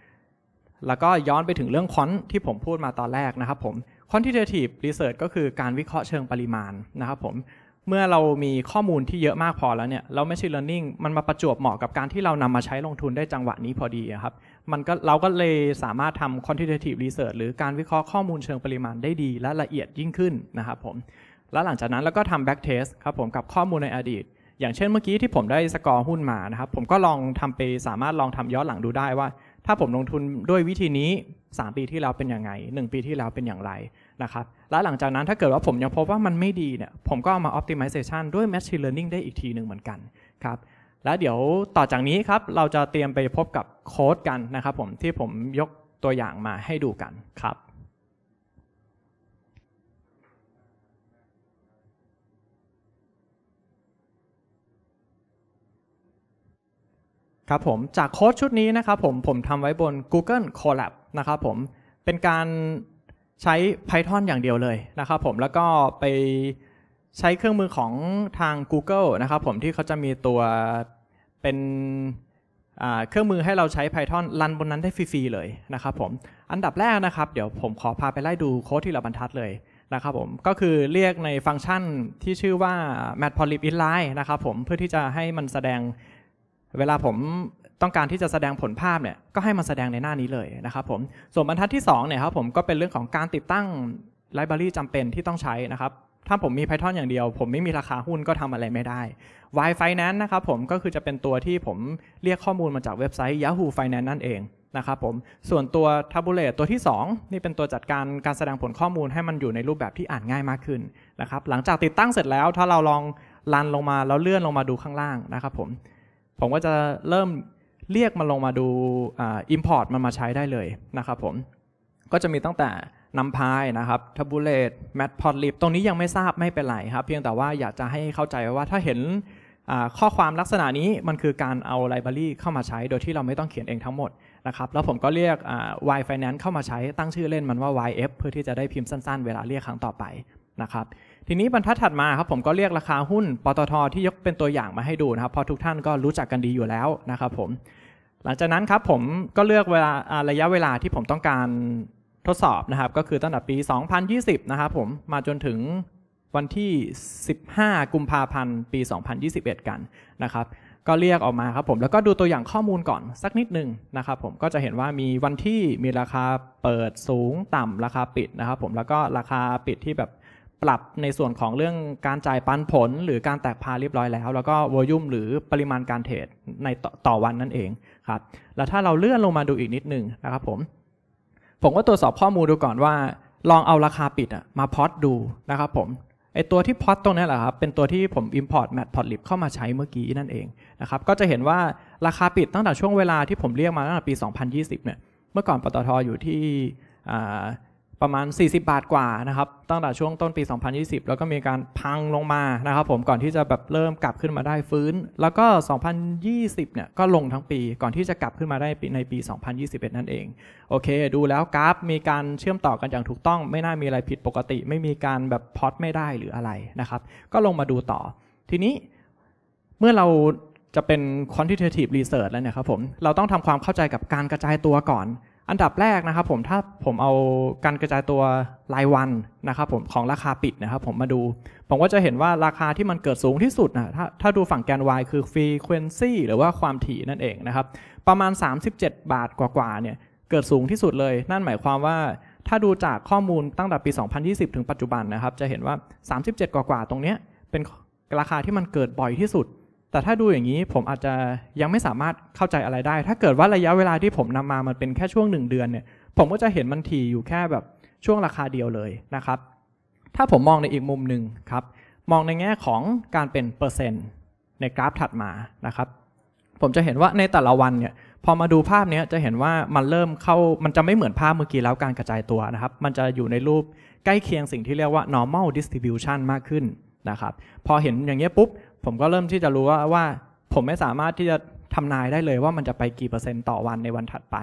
แล้วก็ย้อนไปถึงเรื่องคอนที่ผมพูดมาตอนแรกนะครับผม quantitative research ก็คือการวิเคราะห์เชิงปริมาณนะครับ ผมเมื่อเรามีข้อมูลที่เยอะมากพอแล้วเนี่ยแล้ว machine learning มันมาประจวบเหมาะกับการที่เรานำมาใช้ลงทุนได้จังหวะนี้พอดีครับมันก็เราก็เลยสามารถทำ quantitative research หรือการวิเคราะห์ข้อมูลเชิงปริมาณได้ดีและละเอียดยิ่งขึ้นนะครับ ผมแล้วหลังจากนั้นเราก็ทำแบ็กเทสครับผมกับข้อมูลในอดีต อย่างเช่นเมื่อกี้ที่ผมได้สกอร์หุ้นมานะครับผมก็ลองทำไป สามารถลองทำย้อนหลังดูได้ว่า ถ้าผมลงทุนด้วยวิธีนี้ 3 ปีที่แล้วเป็นยังไง 1 ปีที่แล้วเป็นอย่างไรนะครับ แล้วหลังจากนั้นถ้าเกิดว่าผมยังพบว่ามันไม่ดีเนี่ยผมก็เอามา optimization ด้วย machine learning ได้อีกทีหนึ่งเหมือนกันครับแล้วเดี๋ยวต่อจากนี้ครับเราจะเตรียมไปพบกับโค้ด กันนะครับ ผมที่ผมยกตัวอย่างมาให้ดูกันครับครับผมจากโค้ดชุดนี้นะครับผมผมทำไว้บน Google Colab นะครับผมเป็นการใช้ Python อย่างเดียวเลยนะครับ ผมแล้วก็ไปใช้เครื่องมือของทาง Google นะครับ ผมที่เขาจะมีตัวเป็นเครื่องมือให้เราใช้ Python รันบนนั้นได้ฟรีๆ เลยนะครับ ผมอันดับแรกนะครับเดี๋ยวผมขอพาไปไล่ดูโค้ดที่เราบรรทัดเลยนะครับ ผมก็คือเรียกในฟังก์ชันที่ชื่อว่า matplotlib inline นะครับ ผมเพื่อที่จะให้มันแสดงเวลาผมต้องการที่จะแสดงผลภาพเนี่ยก็ให้มันแสดงในหน้านี้เลยนะครับผมส่วนบรรทัดที่2เนี่ยครับผมก็เป็นเรื่องของการติดตั้งไลบรารีจำเป็นที่ต้องใช้นะครับถ้าผมมี Python อย่างเดียว ผมไม่มีราคาหุ้นก็ทำอะไรไม่ได้ i f i นั้นนะครับผมก็คือจะเป็นตัวที่ผมเรียกข้อมูลมาจากเว็บไซต์ Yahoo Finance นั่นเองนะครับผมส่วนตัว Tabulate ตัวที่ 2 นี่เป็นตัวจัดการการแสดงผลข้อมูลให้มันอยู่ในรูปแบบที่อ่านง่ายมากขึ้นนะครับ หลังจากติดตั้งเสร็จแล้ว ถ้าเราลองลันลงมาแล้วเลื่อนลงมาดูข้างล่างนะครับ ผมผมก็จะเริ่มเรียกมันลงมาดูอิมพอร์ตมันมาใช้ได้เลยนะครับผมก็จะมีตั้งแต่นำพายนะครับทับบูเลตแมทพอดลิฟตรงนี้ยังไม่ทราบไม่เป็นไรครับเพียงแต่ว่าอยากจะให้เข้าใจว่าถ้าเห็นข้อความลักษณะนี้มันคือการเอาไลบรารีเข้ามาใช้ โดยที่เราไม่ต้องเขียนเองทั้งหมดนะครับแล้วผมก็เรียก y finance เข้ามาใช้ตั้งชื่อเล่นมันว่า yf เพื่อที่จะได้พิมพ์สั้นๆ เวลาเรียกครั้งต่อไปนะครับทีนี้บรรทัดถัดมาครับผมก็เรียกราคาหุ้นปตทที่ยกเป็นตัวอย่างมาให้ดูนะครับเพราะทุกท่านก็รู้จักกันดีอยู่แล้วนะครับผมหลังจากนั้นครับผมก็เลือกเวลาระยะเวลาที่ผมต้องการทดสอบนะครับก็คือตั้งแต่ปี 2020 นะครับผมมาจนถึงวันที่ 15 กุมภาพันธ์ ปี 2021 กันนะครับก็เรียกออกมาครับผมแล้วก็ดูตัวอย่างข้อมูลก่อนสักนิดหนึ่งนะครับผมก็จะเห็นว่ามีวันที่มีราคาเปิดสูงต่ำราคาปิดนะครับผมแล้วก็ราคาปิดที่แบบปรับในส่วนของเรื่องการจ่ายปันผลหรือการแตกพาเรียบร้อยแล้ว แล้วก็วอลุ่มหรือปริมาณการเทรดในต่อวันนั่นเองครับ แล้วถ้าเราเลื่อนลงมาดูอีกนิดนึงนะครับ ผม ผมก็ตรวจสอบข้อมูลดูก่อนว่า ลองเอาราคาปิดมาพอตดูนะครับ ผมไอตัวที่พอตตรงนี้แหละครับ เป็นตัวที่ผม Import Matplotlib เข้ามาใช้เมื่อกี้นั่นเองนะครับ ก็จะเห็นว่าราคาปิดตั้งแต่ช่วงเวลาที่ผมเรียกมาตั้งแต่ปี2020เนี่ยเมื่อก่อนปตทออยู่ที่ประมาณ 40 บาทกว่านะครับ ตั้งแต่ช่วงต้นปี 2020 แล้วก็มีการพังลงมา นะครับผม ก่อนที่จะแบบเริ่มกลับขึ้นมาได้ฟื้น แล้วก็ 2020 เนี่ยก็ลงทั้งปี ก่อนที่จะกลับขึ้นมาได้ในปี 2021 นั่นเอง โอเค ดูแล้วกราฟ มีการเชื่อมต่อกันอย่างถูกต้อง ไม่น่ามีอะไรผิดปกติ ไม่มีการแบบพอตไม่ได้หรืออะไรนะครับ ก็ลงมาดูต่อ ทีนี้ เมื่อเราจะเป็น quantitative research แล้วเนี่ยครับผม เราต้องทำความเข้าใจกับการกระจายตัวก่อนอันดับแรกนะครับผมถ้าผมเอาการกระจายตัวรายวันนะครับผมของราคาปิดนะครับผมมาดูผมก็จะเห็นว่าราคาที่มันเกิดสูงที่สุดนะถ้าถ้าดูฝั่งแกน y คือ frequency หรือว่าความถี่นั่นเองนะครับประมาณ 37 บาทกว่าๆ เนี่ยเกิดสูงที่สุดเลย นั่นหมายความว่าถ้าดูจากข้อมูลตั้งแต่ปี 2020 ถึงปัจจุบันนะครับจะเห็นว่า 37 กว่าๆ ตรงนี้เป็นราคาที่มันเกิดบ่อยที่สุดแต่ถ้าดูอย่างนี้ผมอาจจะยังไม่สามารถเข้าใจอะไรได้ ถ้าเกิดว่าระยะเวลาที่ผมนำมามันเป็นแค่ช่วง1เดือนเนี่ยผมก็จะเห็นมันทีอยู่แค่แบบช่วงราคาเดียวเลยนะครับ ถ้าผมมองในอีกมุมหนึ่งครับมองในแง่ของการเป็นเปอร์เซ็นต์ในกราฟถัดมานะครับ ผมจะเห็นว่าในแต่ละวันเนี่ยพอมาดูภาพนี้จะเห็นว่ามันเริ่มเข้ามันจะไม่เหมือนภาพเมื่อกี้แล้วการกระจายตัวนะครับ มันจะอยู่ในรูปใกล้เคียงสิ่งที่เรียกว่า normal distribution มากขึ้นนะครับพอเห็นอย่างเงี้ยปุ๊บผมก็เริ่มที่จะรู้ว่าว่าผมไม่สามารถที่จะทำนายได้เลยว่ามันจะไปกี่เปอร์เซ็นต์ต่อวันในวันถัดไป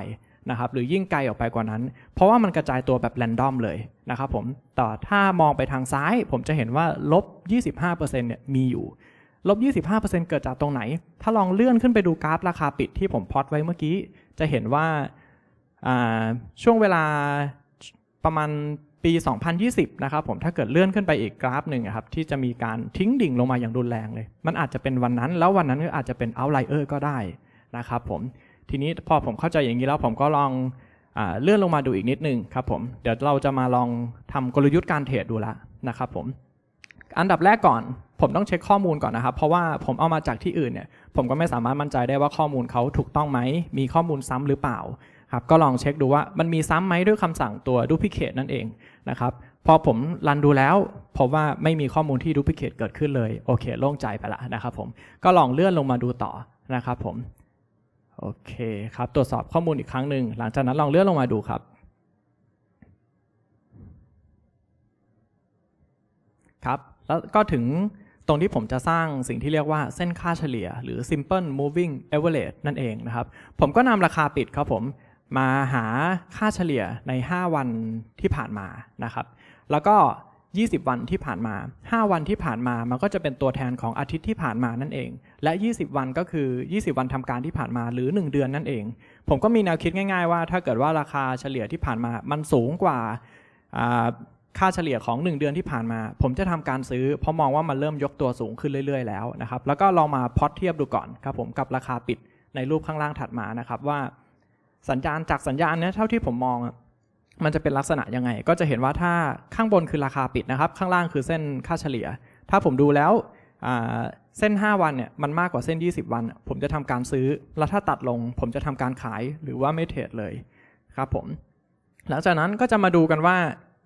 นะครับหรือยิ่งไกลออกไปกว่านั้น เพราะว่ามันกระจายตัวแบบ แรนดอมเลยนะครับผมแต่ถ้ามองไปทางซ้าย ผมจะเห็นว่าลบ25%เนี่ยมีอยู่ลบ 25%เกิดจากตรงไหน ถ้าลองเลื่อนขึ้นไปดูกราฟราคาปิดที่ผมพอดไว้เมื่อกี้จะเห็นว่าช่วงเวลาประมาณปี 2020 นะครับผม ถ้าเกิดเลื่อนขึ้นไปอีกกราฟหนึ่งครับที่จะมีการทิ้งดิ่งลงมาอย่างรุนแรงเลย มันอาจจะเป็นวันนั้น แล้ววันนั้นก็อาจจะเป็นเอาไลเออร์ก็ได้นะครับผม ทีนี้พอผมเข้าใจอย่างนี้แล้วผมก็ลองเลื่อนลงมาดูอีกนิดนึงครับผม เดี๋ยวเราจะมาลองทำกลยุทธ์การเทรดดูละนะครับผม อันดับแรกก่อน ผมต้องเช็คข้อมูลก่อนนะครับ เพราะว่าผมเอามาจากที่อื่นเนี่ย ผมก็ไม่สามารถมั่นใจได้ว่าข้อมูลเขาถูกต้องไหม มีข้อมูลซ้ำหรือเปล่าครับก็ลองเช็คดูว่ามันมีซ้ำไหมด้วยคำสั่งตัว duplicate นั่นเองนะครับ พอผมรันดูแล้ว พบว่าไม่มีข้อมูลที่ duplicate เกิดขึ้นเลย โอเคโล่งใจไปละนะครับผมก็ลองเลื่อนลงมาดูต่อนะครับผมโอเคครับ ตรวจสอบข้อมูลอีกครั้งหนึ่งหลังจากนั้นลองเลื่อนลงมาดูครับ ครับ แล้วก็ถึงตรงที่ผมจะสร้างสิ่งที่เรียกว่าเส้นค่าเฉลี่ยหรือ simple moving average นั่นเองนะครับ ผมก็นำราคาปิดครับผมมาหาค่าเฉลี่ยใน5วันที่ผ่านมานะครับแล้วก็20 วันที่ผ่านมา5 วันที่ผ่านมามันก็จะเป็นตัวแทนของอาทิตย์ที่ผ่านมานั่นเอง และ20วันก็คือ20วันทำการที่ผ่านมาหรือ1เดือนนั่นเอง ผมก็มีแนวคิดง่ายๆว่า ถ้าเกิดว่าราคาเฉลี่ยที่ผ่านมา มันสูงกว่าค่าเฉลี่ยของ 1 เดือนที่ผ่านมา ผมจะทำการซื้อเพราะมองว่ามันเริ่มยกตัวสูงขึ้นเรื่อย ๆ แล้วนะครับ แล้วก็ลองมาพอดเทียบดูก่อนครับผมกับราคาปิดในรูปข้างล่างถัดมานะครับว่าสัญญาณจากสัญญาณเนี้ยเท่าที่ผมมองมันจะเป็นลักษณะยังไง ก็จะเห็นว่าถ้าข้างบนคือราคาปิดนะครับ ข้างล่างคือเส้นค่าเฉลี่ย ถ้าผมดูแล้วเส้น 5 วันเนี่ยมันมากกว่าเส้น 20 วัน ผมจะทำการซื้อ แล้วถ้าตัดลงผมจะทำการขายหรือว่าไม่เทรดเลยครับผมหลังจากนั้นก็จะมาดูกันว่า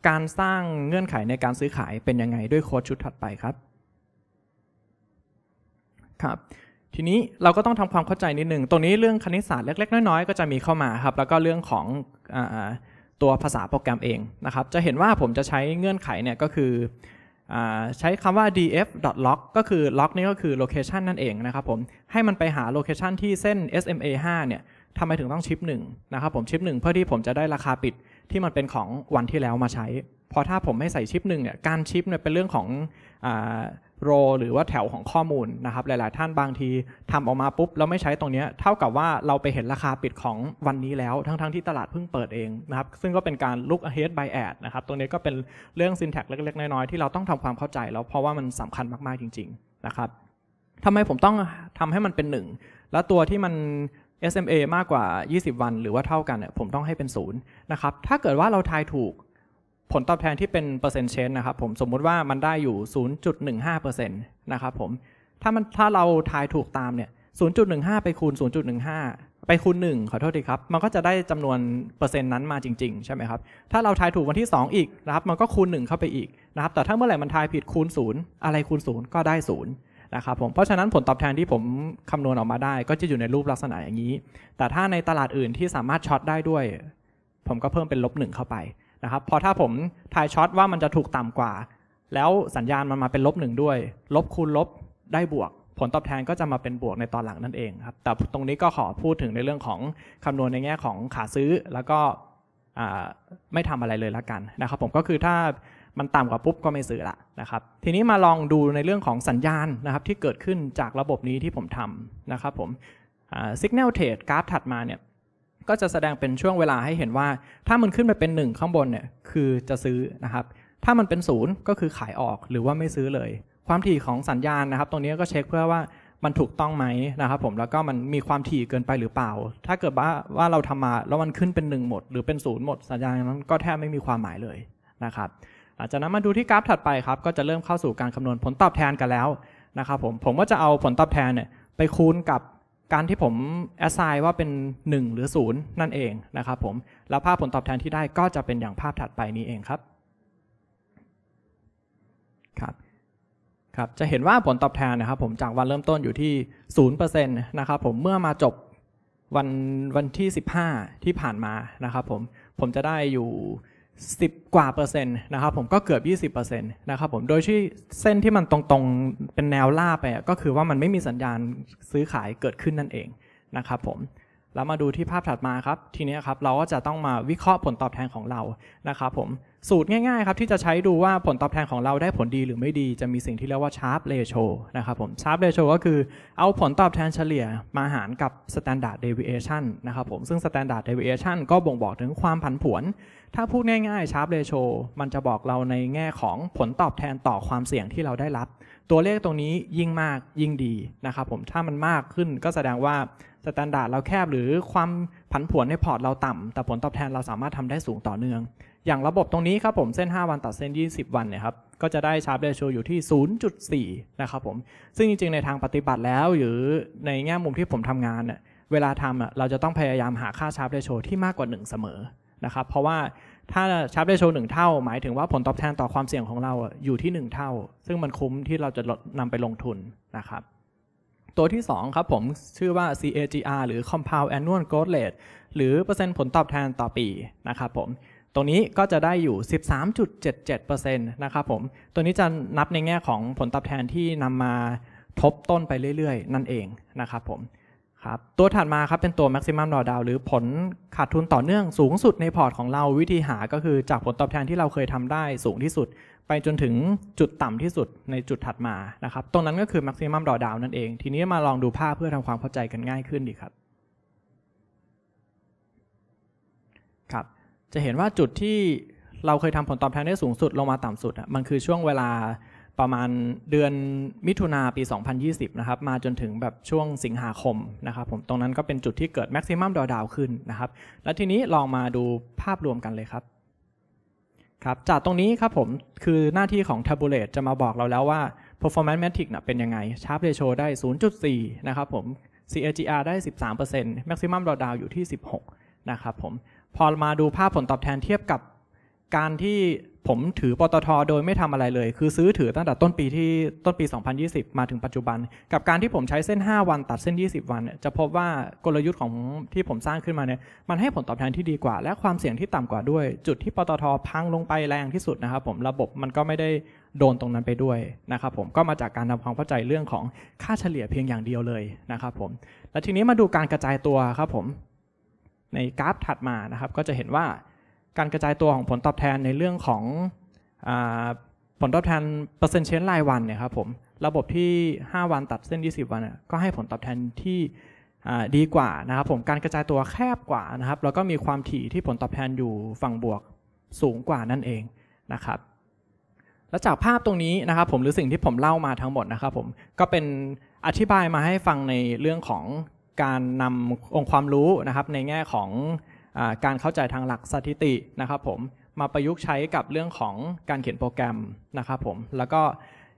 การสร้างเงื่อนไขในการซื้อขายเป็นยังไงด้วยโค้ดชุดถัดไปครับ ครับทีนี้เราก็ต้องทำความเข้าใจนิดหนึ่งตรงนี้เรื่องคณิตศาสตร์เล็กๆน้อยๆก็จะมีเข้ามาครับแล้วก็เรื่องของตัวภาษาโปรแกรมเองนะครับจะเห็นว่าผมจะใช้เงื่อนไขเนี่ยก็คือใช้คำว่า df.log ก็คือ log นี่ก็คือ location นั่นเองนะครับผมให้มันไปหา location ที่เส้น SMA 5เนี่ยทำไมถึงต้องชิป1นะครับผมชิป1เพื่อที่ผมจะได้ราคาปิดที่มันเป็นของวันที่แล้วมาใช้พอถ้าผมไม่ใส่ชิป1เนี่ยการชิปเนี่ยเป็นเรื่องของโรหรือว่าแถวของข้อมูลนะครับ หลายๆท่านบางทีทำออกมาปุ๊บ แล้วไม่ใช้ตรงนี้เท่ากับว่าเราไปเห็นราคาปิดของวันนี้แล้วทั้งๆทที่ตลาดเพิ่งเปิดเองนะครับ ซึ่งก็เป็นการ look ahead by ad นะครับ ตรงนี้ก็เป็นเรื่อง syntax เล็กๆ น้อยๆ ที่เราต้องทำความเข้าใจ แล้วเพราะว่ามันสำคัญมากๆ จริงๆ นะครับทำไมผมต้องทำให้มันเป็นหนึ่งแล้วตัวที่มัน SMA มากกว่า 20 วัน หรือว่าเท่ากันเนี่ยผมต้องให้เป็นศูนย์นะครับถ้าเกิดว่าเราทายถูกผลตอบแทนที่เป็นเปอร์เซ็นต์เชนนะครับผมสมมุติว่ามันได้อยู่ 0.15%นะครับผม ถ้ามันถ้าเราทายถูกตามเนี่ย 0.15 ไปคูณ 0.15 ไปคูณ 1 ขอโทษทีครับมันก็จะได้จำนวนเปอร์เซ็นต์นั้นมาจริงๆใช่ไหมครับถ้าเราทายถูกวันที่2อีกนะครับมันก็คูณ 1 เข้าไปอีกนะครับแต่ถ้าเมื่อไหร่มันทายผิดคูณ0อะไรคูณ0ก็ได้0นะครับผมเพราะฉะนั้นผลตอบแทนที่ผมคำนวณออกมาได้ก็จะอยู่ในรูปลักษณะอย่างนี้แต่ถ้าในตลาดอื่นที่สามารถช็อตได้ด้วยผมก็เพิ่มเป็นลบหนึ่งเข้าไปนะครับพอถ้าผมทายช็อตว่ามันจะถูกต่ำกว่า แล้วสัญญาณมันมาเป็นลบหนึ่งด้วย ลบคูณลบได้บวก ผลตอบแทนก็จะมาเป็นบวกในตอนหลังนั่นเองครับแต่ตรงนี้ก็ขอพูดถึงในเรื่องของคำนวณในแง่ของขาซื้อแล้วก็ไม่ทำอะไรเลยละกันนะครับผมก็คือถ้ามันต่ำกว่าปุ๊บก็ไม่ซื้อละนะครับทีนี้มาลองดูในเรื่องของสัญญาณนะครับที่เกิดขึ้นจากระบบนี้ที่ผมทำนะครับผม signal trade กราฟถัดมาเนี่ยก็จะแสดงเป็นช่วงเวลาให้เห็นว่าถ้ามันขึ้นไปเป็น 1 ข้างบนเนี่ย คือจะซื้อนะครับถ้ามันเป็นศูนย์ก็คือขายออกหรือว่าไม่ซื้อเลย ความถี่ของสัญญาณนะครับ ตรงนี้ก็เช็คเพื่อว่ามันถูกต้องไหมนะครับผมแล้วก็มันมีความถี่เกินไปหรือเปล่า ถ้าเกิดว่าว่าเราทำมาแล้วมันขึ้นเป็น 1 หมด หรือเป็นศูนย์หมดสัญญาณนั้นก็แทบไม่มีความหมายเลยนะครับหลังจากนั้นมาดูที่กราฟถัดไปครับ ก็จะเริ่มเข้าสู่การคำนวณผลตอบแทนกันแล้วนะครับผมผมก็จะเอาผลตอบแทนเนี่ยไปคูณกับการที่ผมแอสไซน์ว่าเป็น 1 หรือ 0 นั่นเองนะครับผม แล้วภาพผลตอบแทนที่ได้ก็จะเป็นอย่างภาพถัดไปนี้เองครับครับครับจะเห็นว่าผลตอบแทนนะครับ ผมจากวันเริ่มต้นอยู่ที่0%นะครับผมเมื่อมาจบวันวันที่ 15 ที่ผ่านมานะครับ ผมผมจะได้อยู่10กว่าเปอร์เซ็นต์นะครับผมก็เกือบ 20%นะครับผมโดยที่เส้นที่มันตรงๆเป็นแนวล่าไปก็คือว่ามันไม่มีสัญญาณซื้อขายเกิดขึ้นนั่นเองนะครับผมแล้วมาดูที่ภาพถัดมาครับทีนี้ครับเราก็จะต้องมาวิเคราะห์ผลตอบแทนของเรานะครับผมสูตรง่ายๆครับที่จะใช้ดูว่าผลตอบแทนของเราได้ผลดีหรือไม่ดีจะมีสิ่งที่เรียกว่าชาร์ปเรโชนะครับผมชาร์ปเรโชก็คือเอาผลตอบแทนเฉลี่ยมาหารกับแตนดาร์ดเดเว a t i ชันนะครับผมซึ่งสตนดาร์ดเดเว i a t ชันก็บ่งบอกถึงความผันผวนถ้าพูดง่ายๆ ชาร์ปเรโชมันจะบอกเราในแง่ของผลตอบแทนต่อความเสี่ยงที่เราได้รับ ตัวเลขตรงนี้ยิ่งมากยิ่งดีนะครับผม ถ้ามันมากขึ้นก็แสดงว่าสแตนดาร์ดเราแคบหรือความผันผวนในพอร์ตเราต่ำแต่ผลตอบแทนเราสามารถทำได้สูงต่อเนื่อง อย่างระบบตรงนี้ครับผม เส้น 5 วันตัดเส้น 20 วันเนี่ยครับ ก็จะได้ชาร์ปเรโชอยู่ที่ 0.4 นะครับผม ซึ่งจริงๆ ในทางปฏิบัติแล้วหรือในแง่มุมที่ผมทำงานเน่ยเวลาทำเราจะต้องพยายามหาค่าชาร์ปเรโชที่มากกว่า1เสมอนะครับ เพราะว่าถ้าชาร์ปเรโชหนึ่งเท่า หมายถึงว่าผลตอบแทนต่อความเสี่ยงของเราอยู่ที่ 1 เท่า ซึ่งมันคุ้มที่เราจะนำไปลงทุนนะครับ ตัวที่2ครับผม ชื่อว่า CAGR หรือ Compound Annual Growth Rate หรือเปอร์เซ็นต์ผลตอบแทนต่อปีนะครับผม ตรงนี้ก็จะได้อยู่ 13.77%นะครับผม ตัวนี้จะนับในแง่ของผลตอบแทนที่นำมาทบต้นไปเรื่อยๆ นั่นเองนะครับผมครับ ตัวถัดมาครับ เป็นตัว maximum drawdown หรือผลขาดทุนต่อเนื่องสูงสุดในพอร์ตของเราวิธีหาก็คือจากผลตอบแทนที่เราเคยทำได้สูงที่สุด ไปจนถึงจุดต่ำที่สุดในจุดถัดมานะครับ ตรงนั้นก็คือ maximum drawdown นั่นเอง ทีนี้มาลองดูภาพเพื่อทำความเข้าใจกันง่ายขึ้นดีครับ ครับ จะเห็นว่าจุดที่เราเคยทำผลตอบแทนได้สูงสุด ลงมาต่ำสุดมันคือช่วงเวลาประมาณเดือนมิถุนาปี 2020 นะครับ มาจนถึงแบบช่วงสิงหาคมนะครับ ผมตรงนั้นก็เป็นจุดที่เกิดแม็กซิมัมดอดาวขึ้นนะครับ และทีนี้ลองมาดูภาพรวมกันเลยครับครับ จากตรงนี้ครับผมคือหน้าที่ของ Tabulate จะมาบอกเราแล้วว่า performance metric นะเป็นยังไง Sharp ratio ได้ 0.4 นะครับผม CAGR ได้ 13% maximum drawdown อยู่ที่ 16 นะครับผมพอมาดูภาพผลตอบแทนเทียบกับการที่ผมถือปตทโดยไม่ทำอะไรเลย คือซื้อถือตั้งแต่ต้นปีที่ต้นปี 2020 มาถึงปัจจุบัน กับการที่ผมใช้เส้น 5 วันตัดเส้น 20 วัน จะพบว่ากลยุทธ์ของที่ผมสร้างขึ้นมาเนี่ย มันให้ผลตอบแทนที่ดีกว่า และความเสี่ยงที่ต่ำกว่าด้วย จุดที่ปตทพังลงไปแรงที่สุดนะครับผม ระบบมันก็ไม่ได้โดนตรงนั้นไปด้วยนะครับผม ก็มาจากการทำความเข้าใจเรื่องของค่าเฉลี่ยเพียงอย่างเดียวเลยนะครับผม และทีนี้มาดูการกระจายตัวครับ ผม ในกราฟถัดมานะครับ ก็จะเห็นว่าการกระจายตัวของผลตอบแทนในเรื่องของอผลตอบแทนเปอร์เซ็นต์เชนรายวันเนี่ยครับผมระบบที่ 5 วันตัดเส้น 20 วันก็ให้ผลตอบแทนที่ดีกว่านะครับผมการกระจายตัวแคบกว่านะครับ แล้วก็มีความถี่ที่ผลตอบแทนอยู่ฝั่งบวกสูงกว่านั่นเองนะครับ และจากภาพตรงนี้นะครับ ผมหรือสิ่งที่ผมเล่ามาทั้งหมดนะครับผมก็เป็นอธิบายมาให้ฟังในเรื่องของการนำองค์ความรู้นะครับ ในแง่ของการเข้าใจทางหลักสถิตินะครับผมมาประยุกต์ใช้กับเรื่องของการเขียนโปรแกรมนะครับผมแล้วก็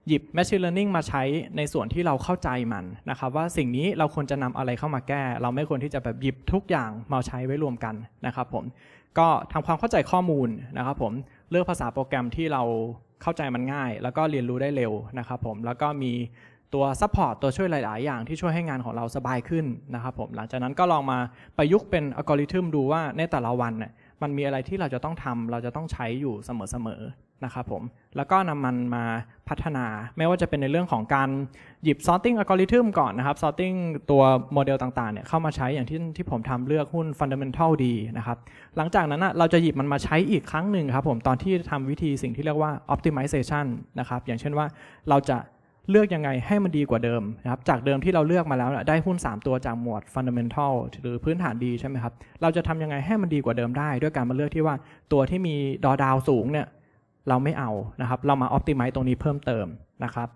หยิบ Machine Learning มาใช้ในส่วนที่เราเข้าใจมันนะครับว่าสิ่งนี้เราควรจะนำอะไรเข้ามาแก้ เราไม่ควรที่จะแบบหยิบทุกอย่างมาใช้ไว้รวมกันนะครับผมก็ทำความเข้าใจข้อมูลนะครับผมเลือกภาษาโปรแกรมที่เราเข้าใจมันง่าย แล้วก็เรียนรู้ได้เร็วนะครับผมแล้วก็มีตัวซัพพอร์ตตัวช่วยหลาย ๆ อย่างที่ช่วยให้งานของเราสบายขึ้นนะครับผมหลังจากนั้นก็ลองมาประยุกต์เป็นอัลกอริทึมดูว่าในแต่ละวันเนี่ยมันมีอะไรที่เราจะต้องทำ เราจะต้องใช้อยู่เสมอ ๆ นะครับผมแล้วก็นำมันมาพัฒนา ไม่ว่าจะเป็นในเรื่องของการหยิบ sorting algorithm ก่อนนะครับ sorting ตัวโมเดลต่าง ๆ เนี่ยเข้ามาใช้อย่างที่ที่ผมทำเลือกหุ้น fundamental ดีนะครับหลังจากนั้นนะเราจะหยิบมันมาใช้อีกครั้งหนึ่งครับผมตอนที่ทำวิธีสิ่งที่เรียกว่า optimization นะครับอย่างเช่นว่าเราจะเลือกยังไงให้มันดีกว่าเดิมนะครับจากเดิมที่เราเลือกมาแล้วได้หุ้น 3 ตัวจากหมวด fundamental หรือพื้นฐานดีใช่ไหมครับเราจะทำยังไงให้มันดีกว่าเดิมได้ ด้วยการมาเลือกที่ว่าตัวที่มีดอดาวสูงเนี่ยเราไม่เอานะครับเรามา optimize ตรงนี้เพิ่มเติมนะครับ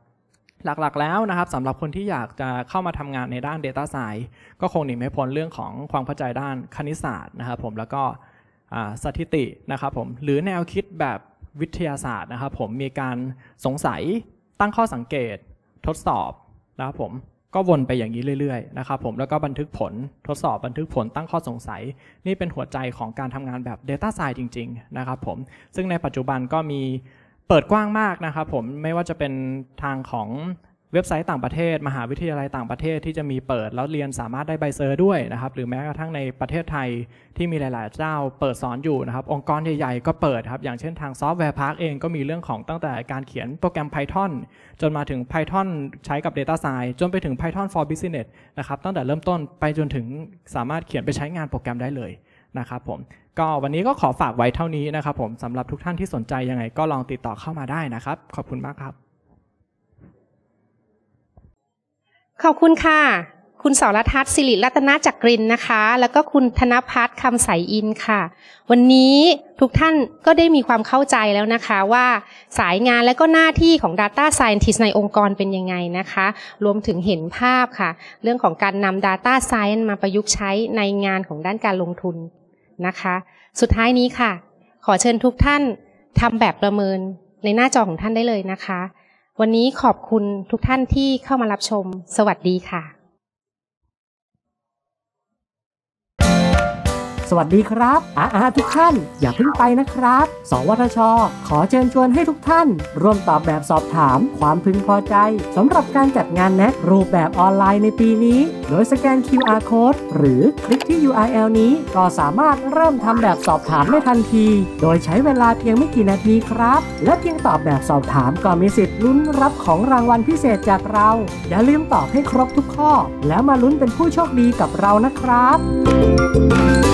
หลักๆแล้วนะครับสำหรับคนที่อยากจะเข้ามาทำงานในด้าน Data s c i e n c e ก็คงหนีไม่พ้นเรื่องของความเข้าใจด้านคณิตศาสตร์นะครับ ผมแล้วก็สถิตินะครับผมหรือแนวคิดแบบวิทยาศาสตร์นะครับ ผมมีการสงสัยตั้งข้อสังเกต ทดสอบ นะครับผม ก็วนไปอย่างนี้เรื่อย ๆ นะครับผม แล้วก็บันทึกผล ทดสอบ บันทึกผล ตั้งข้อสงสัย นี่เป็นหัวใจของการทำงานแบบ Data s c i e n c e จริงๆ นะครับผม ซึ่งในปัจจุบันก็มีเปิดกว้างมากนะครับผม ไม่ว่าจะเป็นทางของเว็บไซต์ต่างประเทศ มหาวิทยาลัยต่างประเทศที่จะมีเปิดแล้วเรียนสามารถได้ใบเซอร์ด้วยนะครับ หรือแม้กระทั่งในประเทศไทยที่มีหลาย ๆ เจ้าเปิดสอนอยู่นะครับ องค์กรใหญ่ๆก็เปิดครับ อย่างเช่นทางซอฟต์แวร์พาร์คเองก็มีเรื่องของตั้งแต่การเขียนโปรแกรม Python จนมาถึง Python ใช้กับ Data Science จนไปถึง Python for Business นะครับตั้งแต่เริ่มต้นไปจนถึงสามารถเขียนไปใช้งานโปรแกรมได้เลยนะครับ ผมก็วันนี้ก็ขอฝากไว้เท่านี้นะครับ ผมสำหรับทุกท่านที่สนใจยังไงก็ลองติดต่อเข้ามาได้นะครับ ขอบคุณมากครับขอบคุณค่ะ คุณสรทัศน์สิริรัตนจักรินนะคะ แล้วก็คุณธนพัฒน์คำใสอินค่ะ วันนี้ทุกท่านก็ได้มีความเข้าใจแล้วนะคะว่าสายงานและก็หน้าที่ของ Data Scientist ในองค์กรเป็นยังไงนะคะ รวมถึงเห็นภาพค่ะ เรื่องของการนำ Data Science มาประยุกต์ใช้ในงานของด้านการลงทุนนะคะ สุดท้ายนี้ค่ะ ขอเชิญทุกท่านทำแบบประเมินในหน้าจอของท่านได้เลยนะคะวันนี้ขอบคุณทุกท่านที่เข้ามารับชม สวัสดีค่ะสวัสดีครับ อาอา ทุกท่าน อย่าเพิ่งไปนะครับ สวทช ขอเชิญชวนให้ทุกท่าน ร่วมตอบแบบสอบถาม ความพึงพอใจสำหรับการจัดงานแนะรูปแบบออนไลน์ในปีนี้ โดยสแกน QR code หรือคลิกที่ URL นี้ก็สามารถเริ่มทำแบบสอบถามได้ทันที โดยใช้เวลาเพียงไม่กี่นาทีครับ และเพียงตอบแบบสอบถามก็มีสิทธิ์ลุ้นรับของรางวัลพิเศษจากเรา อย่าลืมตอบให้ครบทุกข้อ แล้วมาลุ้นเป็นผู้โชคดีกับเรานะครับ thank you